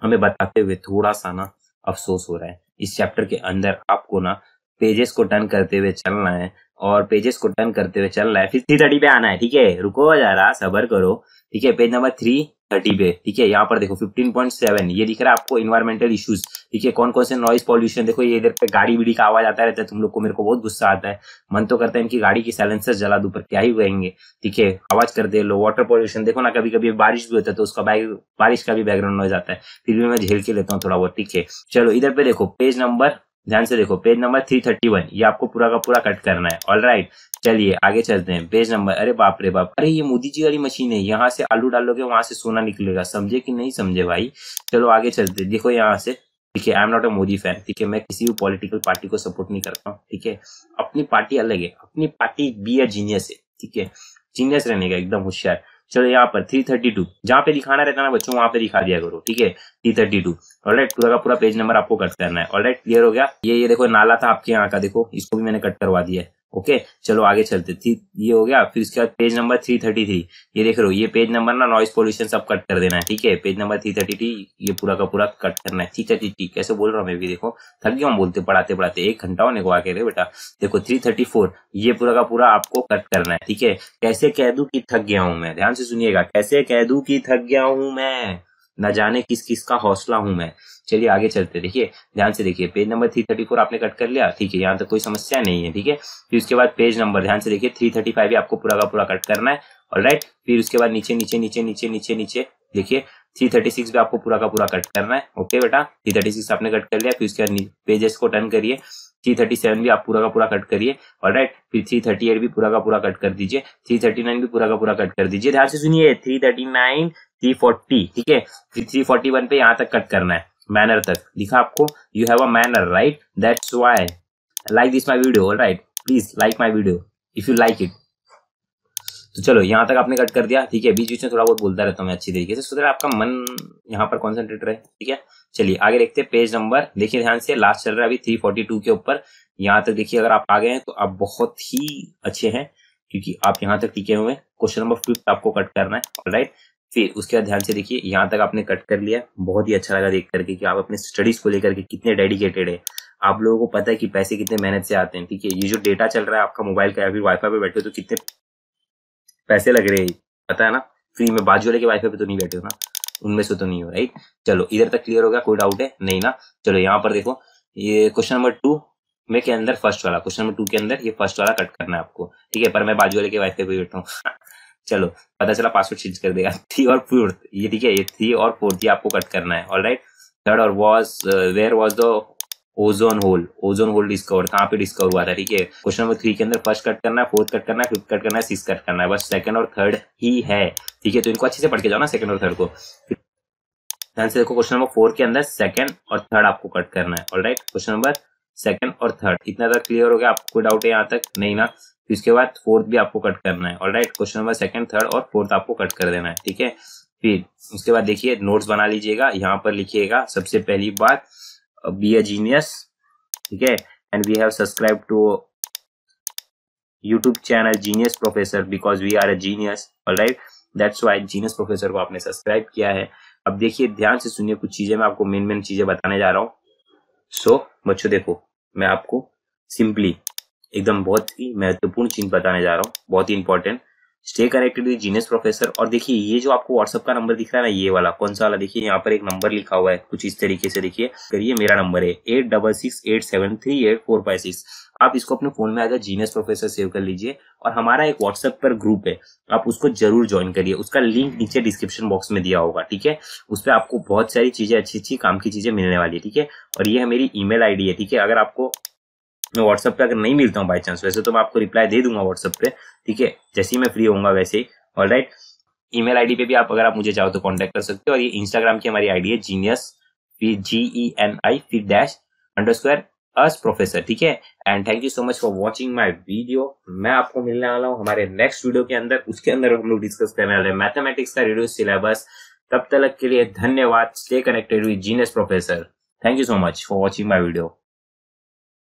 हमें बताते हुए थोड़ा सा ना अफसोस हो रहा है इस चैप्टर के अंदर आपको ना पेजेस को टर्न करते हुए चलना है और पेजेस को टर्न करते हुए चलना है फिर थ्री थर्टी पे आना है ठीक है रुको जरा सबर करो ठीक है पेज नंबर थ्री थर्टी पे ठीक है यहाँ पर देखो फिफ्टीन पॉइंट सेवन ये दिख रहा है आपको इन्वायरमेंटल इश्यूज ठीक है कौन कौन से नॉइस पॉल्यूशन देखो ये इधर पे गाड़ी बीड़ी का आवाज आता रहता है तुम लोग को मेरे को बहुत गुस्सा आता है मन तो करता है इनकी गाड़ी की साइलेंसर जला दू पर क्या ही कहेंगे ठीक है आवाज कर दे लो वाटर पॉल्यूशन देखो ना कभी कभी बारिश भी होता है तो उसका बारिश का भी बैकग्राउंड नॉइज आता है फिर भी मैं झेल के लेता हूँ थोड़ा बहुत ठीक है चलो इधर पे देखो पेज नंबर ध्यान से देखो page number three thirty one ये आपको पूरा का पूरा कट करना है ऑल राइट चलिए आगे चलते हैं पेज नंबर अरे बाप रे बाप अरे ये मोदी जी वाली मशीन है यहाँ से आलू डालोगे वहां से सोना निकलेगा समझे कि नहीं समझे भाई चलो आगे चलते देखो यहाँ से ठीक है I am not a Modi fan ठीक है मैं किसी भी पॉलिटिकल पार्टी को सपोर्ट नहीं करता हूँ ठीक है अपनी पार्टी अलग है अपनी पार्टी बी ए जीनियस है ठीक है जीनियस रहने का एकदम होशियार चलो यहाँ पर थ्री थर्टी टू जहाँ पे दिखाना रहता है ना बच्चों वहां पे दिखा दिया करो ठीक है थ्री थर्टी टू ऑलराइट पूरा का पूरा पेज नंबर आपको कट करना है ऑलराइट क्लियर हो गया ये ये देखो नाला था आपके यहाँ का देखो इसको भी मैंने कट करवा दिया है ओके चलो आगे चलते थी ये हो गया फिर उसके बाद page number three thirty three ये देख रहे हो ये पेज नंबर ना नॉइस पोल्यूशन सब कट कर देना है ठीक है page number three thirty three ये पूरा का पूरा कट करना है ठीक है ठीक ठीक कैसे बोल रहा हूँ मैं भी देखो थक गया हम बोलते पढ़ाते पढ़ाते एक घंटा होने को आके रे बेटा देखो थ्री थर्टी फोर ये पूरा का पूरा आपको कट करना है ठीक है कैसे कह दू की थक गया हूँ मैं ध्यान से सुनिएगा कैसे कह दू की थक गया हूँ मैं न जाने किस किस का हौसला हूं मैं चलिए आगे चलते देखिए ध्यान से देखिए page number three thirty four आपने कट कर लिया ठीक है यहाँ तक कोई समस्या नहीं है ठीक है फिर उसके बाद पेज नंबर ध्यान से देखिए थ्री थर्टी फाइव भी आपको पूरा का पूरा कट करना है और राइट फिर उसके बाद नीचे नीचे नीचे नीचे नीचे नीचे देखिए थ्री थर्टी सिक्स भी आपको पूरा का पूरा कट करना है ओके बेटा थ्री थर्टी सिक्स आपने कट कर लिया फिर उसके बाद पेजेस को टर्न करिए थ्री थर्टी सेवन भी आप पूरा का पूरा कट करिए और राइट फिर थ्री थर्टी एट भी पूरा का पूरा कट कर दीजिए थ्री थर्टी नाइन भी पूरा का पूरा कट कर दीजिए ध्यान से सुनिए three thirty nine three forty ठीक है फिर थ्री फोर्टी वन पे यहाँ तक कट करना है मैनर तक लिखा आपको you have a manner right that's why like this my video right please like my video if you like it तो चलो यहाँ तक आपने कट कर दिया ठीक है बीच बीच में थोड़ा बहुत बोलता रहता हूँ मैं अच्छी तरीके से सुधर आपका मन यहाँ पर कॉन्सेंट्रेट रहे ठीक है चलिए आगे देखते हैं पेज नंबर देखिए ध्यान से लास्ट चल रहा है अभी थ्री फोर्टी टू के ऊपर यहाँ तक देखिए अगर आप आ गए हैं तो आप बहुत ही अच्छे हैं क्योंकि आप यहाँ तक टिके हुए क्वेश्चन नंबर फिफ्थ आपको कट करना है राइट फिर उसके बाद ध्यान से देखिए यहाँ तक आपने कट कर लिया बहुत ही अच्छा लगा देख करके कि आप अपने स्टडीज को लेकर के कितने डेडिकेटेड है आप लोगों को पता है कि पैसे कितने मेहनत से आते हैं ठीक है ये जो डेटा चल रहा है आपका मोबाइल का या फिर वाईफाई पे बैठे तो कितने पैसे लग रहे हैं पता है ना फ्री में बाजू वाले के वाईफाई पे तो नहीं बैठे हो ना उनमें से तो नहीं हो राइट चलो इधर तक क्लियर हो गया कोई डाउट है नहीं ना चलो यहाँ पर देखो ये क्वेश्चन नंबर टू में के अंदर फर्स्ट वाला क्वेश्चन नंबर टू के अंदर ये फर्स्ट वाला कट करना है आपको ठीक है पर मैं बाजू वाले के वाईफाई पे बैठा हूँ [LAUGHS] चलो पता चला पासवर्ड चेंज कर देगा थ्री [LAUGHS] और फोर्थ ये ठीक है ये थ्री और फोर्थ ये आपको कट करना है ऑल राइट थर्ड और was where was the ozone hole ozone hole discover कहाँ पे डिस्कवर हुआ था ठीक है क्वेश्चन नंबर थ्री के अंदर फर्स्ट कट करना है फोर्थ कट करना है फिफ्थ कट करना है सिक्स कट करना है बस सेकंड और थर्ड ही है ठीक है तो इनको अच्छे से पढ़ के जाओ ना सेकंड और थर्ड को ध्यान से देखो क्वेश्चन नंबर फोर के अंदर सेकंड और थर्ड आपको कट करना है ऑल क्वेश्चन नंबर सेकंड और थर्ड इतना तक क्लियर हो गया आपको कोई डाउट है यहाँ तक नहीं ना फिर तो उसके बाद फोर्थ भी आपको कट करना है all question number second third और फोर्थ आपको कट कर देना है ठीक है फिर उसके बाद देखिए नोट्स बना लीजिएगा यहाँ पर लिखिएगा सबसे पहली बात बी अ जीनियस ठीक है and we have subscribed to YouTube channel Genius Professor because we are a genius, all right? That's why Genius Professor को आपने सब्सक्राइब किया है अब देखिए ध्यान से सुनिए कुछ चीजें मैं आपको मेन मेन चीजें बताने जा रहा हूँ सो so, बच्चों देखो मैं आपको सिंपली एकदम बहुत ही महत्वपूर्ण चीज बताने जा रहा हूँ बहुत ही important stay connected with genius professor और देखिए ये जो आपको व्हाट्सअप का नंबर दिख रहा है ना ये वाला कौन सा वाला देखिए यहाँ पर एक नंबर लिखा हुआ है कुछ इस तरीके से देखिए करिए मेरा नंबर है eight double six eight seven three eight four five six आप इसको अपने फोन में आकर जीनियस प्रोफेसर सेव कर लीजिए और हमारा एक व्हाट्सएप पर ग्रुप है आप उसको जरूर ज्वाइन करिए उसका लिंक नीचे डिस्क्रिप्शन बॉक्स में दिया होगा ठीक है उस पर आपको बहुत सारी चीजें अच्छी अच्छी काम की चीजें मिलने वाली है ठीक है और ये है मेरी ईमेल आईडी है ठीक है अगर आपको मैं व्हाट्सअप पे अगर नहीं मिलता हूँ बाई चांस वैसे तो मैं आपको रिप्लाई दे दूंगा व्हाट्सअप पे ठीक है जैसे ही मैं फ्री होऊंगा वैसे ही ऑल राइट ई मेल पे भी आप अगर आप मुझे चाहो तो कॉन्टेक्ट कर सकते हो और ये इंस्टाग्राम की हमारी आईडी है जीनियस फिर जी ई एन आई फिर dash underscore us professor ठीक है and thank you so much for watching my video मैं आपको मिलने वाला हूँ हमारे नेक्स्ट वीडियो के अंदर उसके अंदर हम लोग डिस्कस करने वाले हैं मैथमेटिक्स का रेडियो सिलेबस तब तक के लिए धन्यवाद stay connected with genius professor thank you so much for watching my video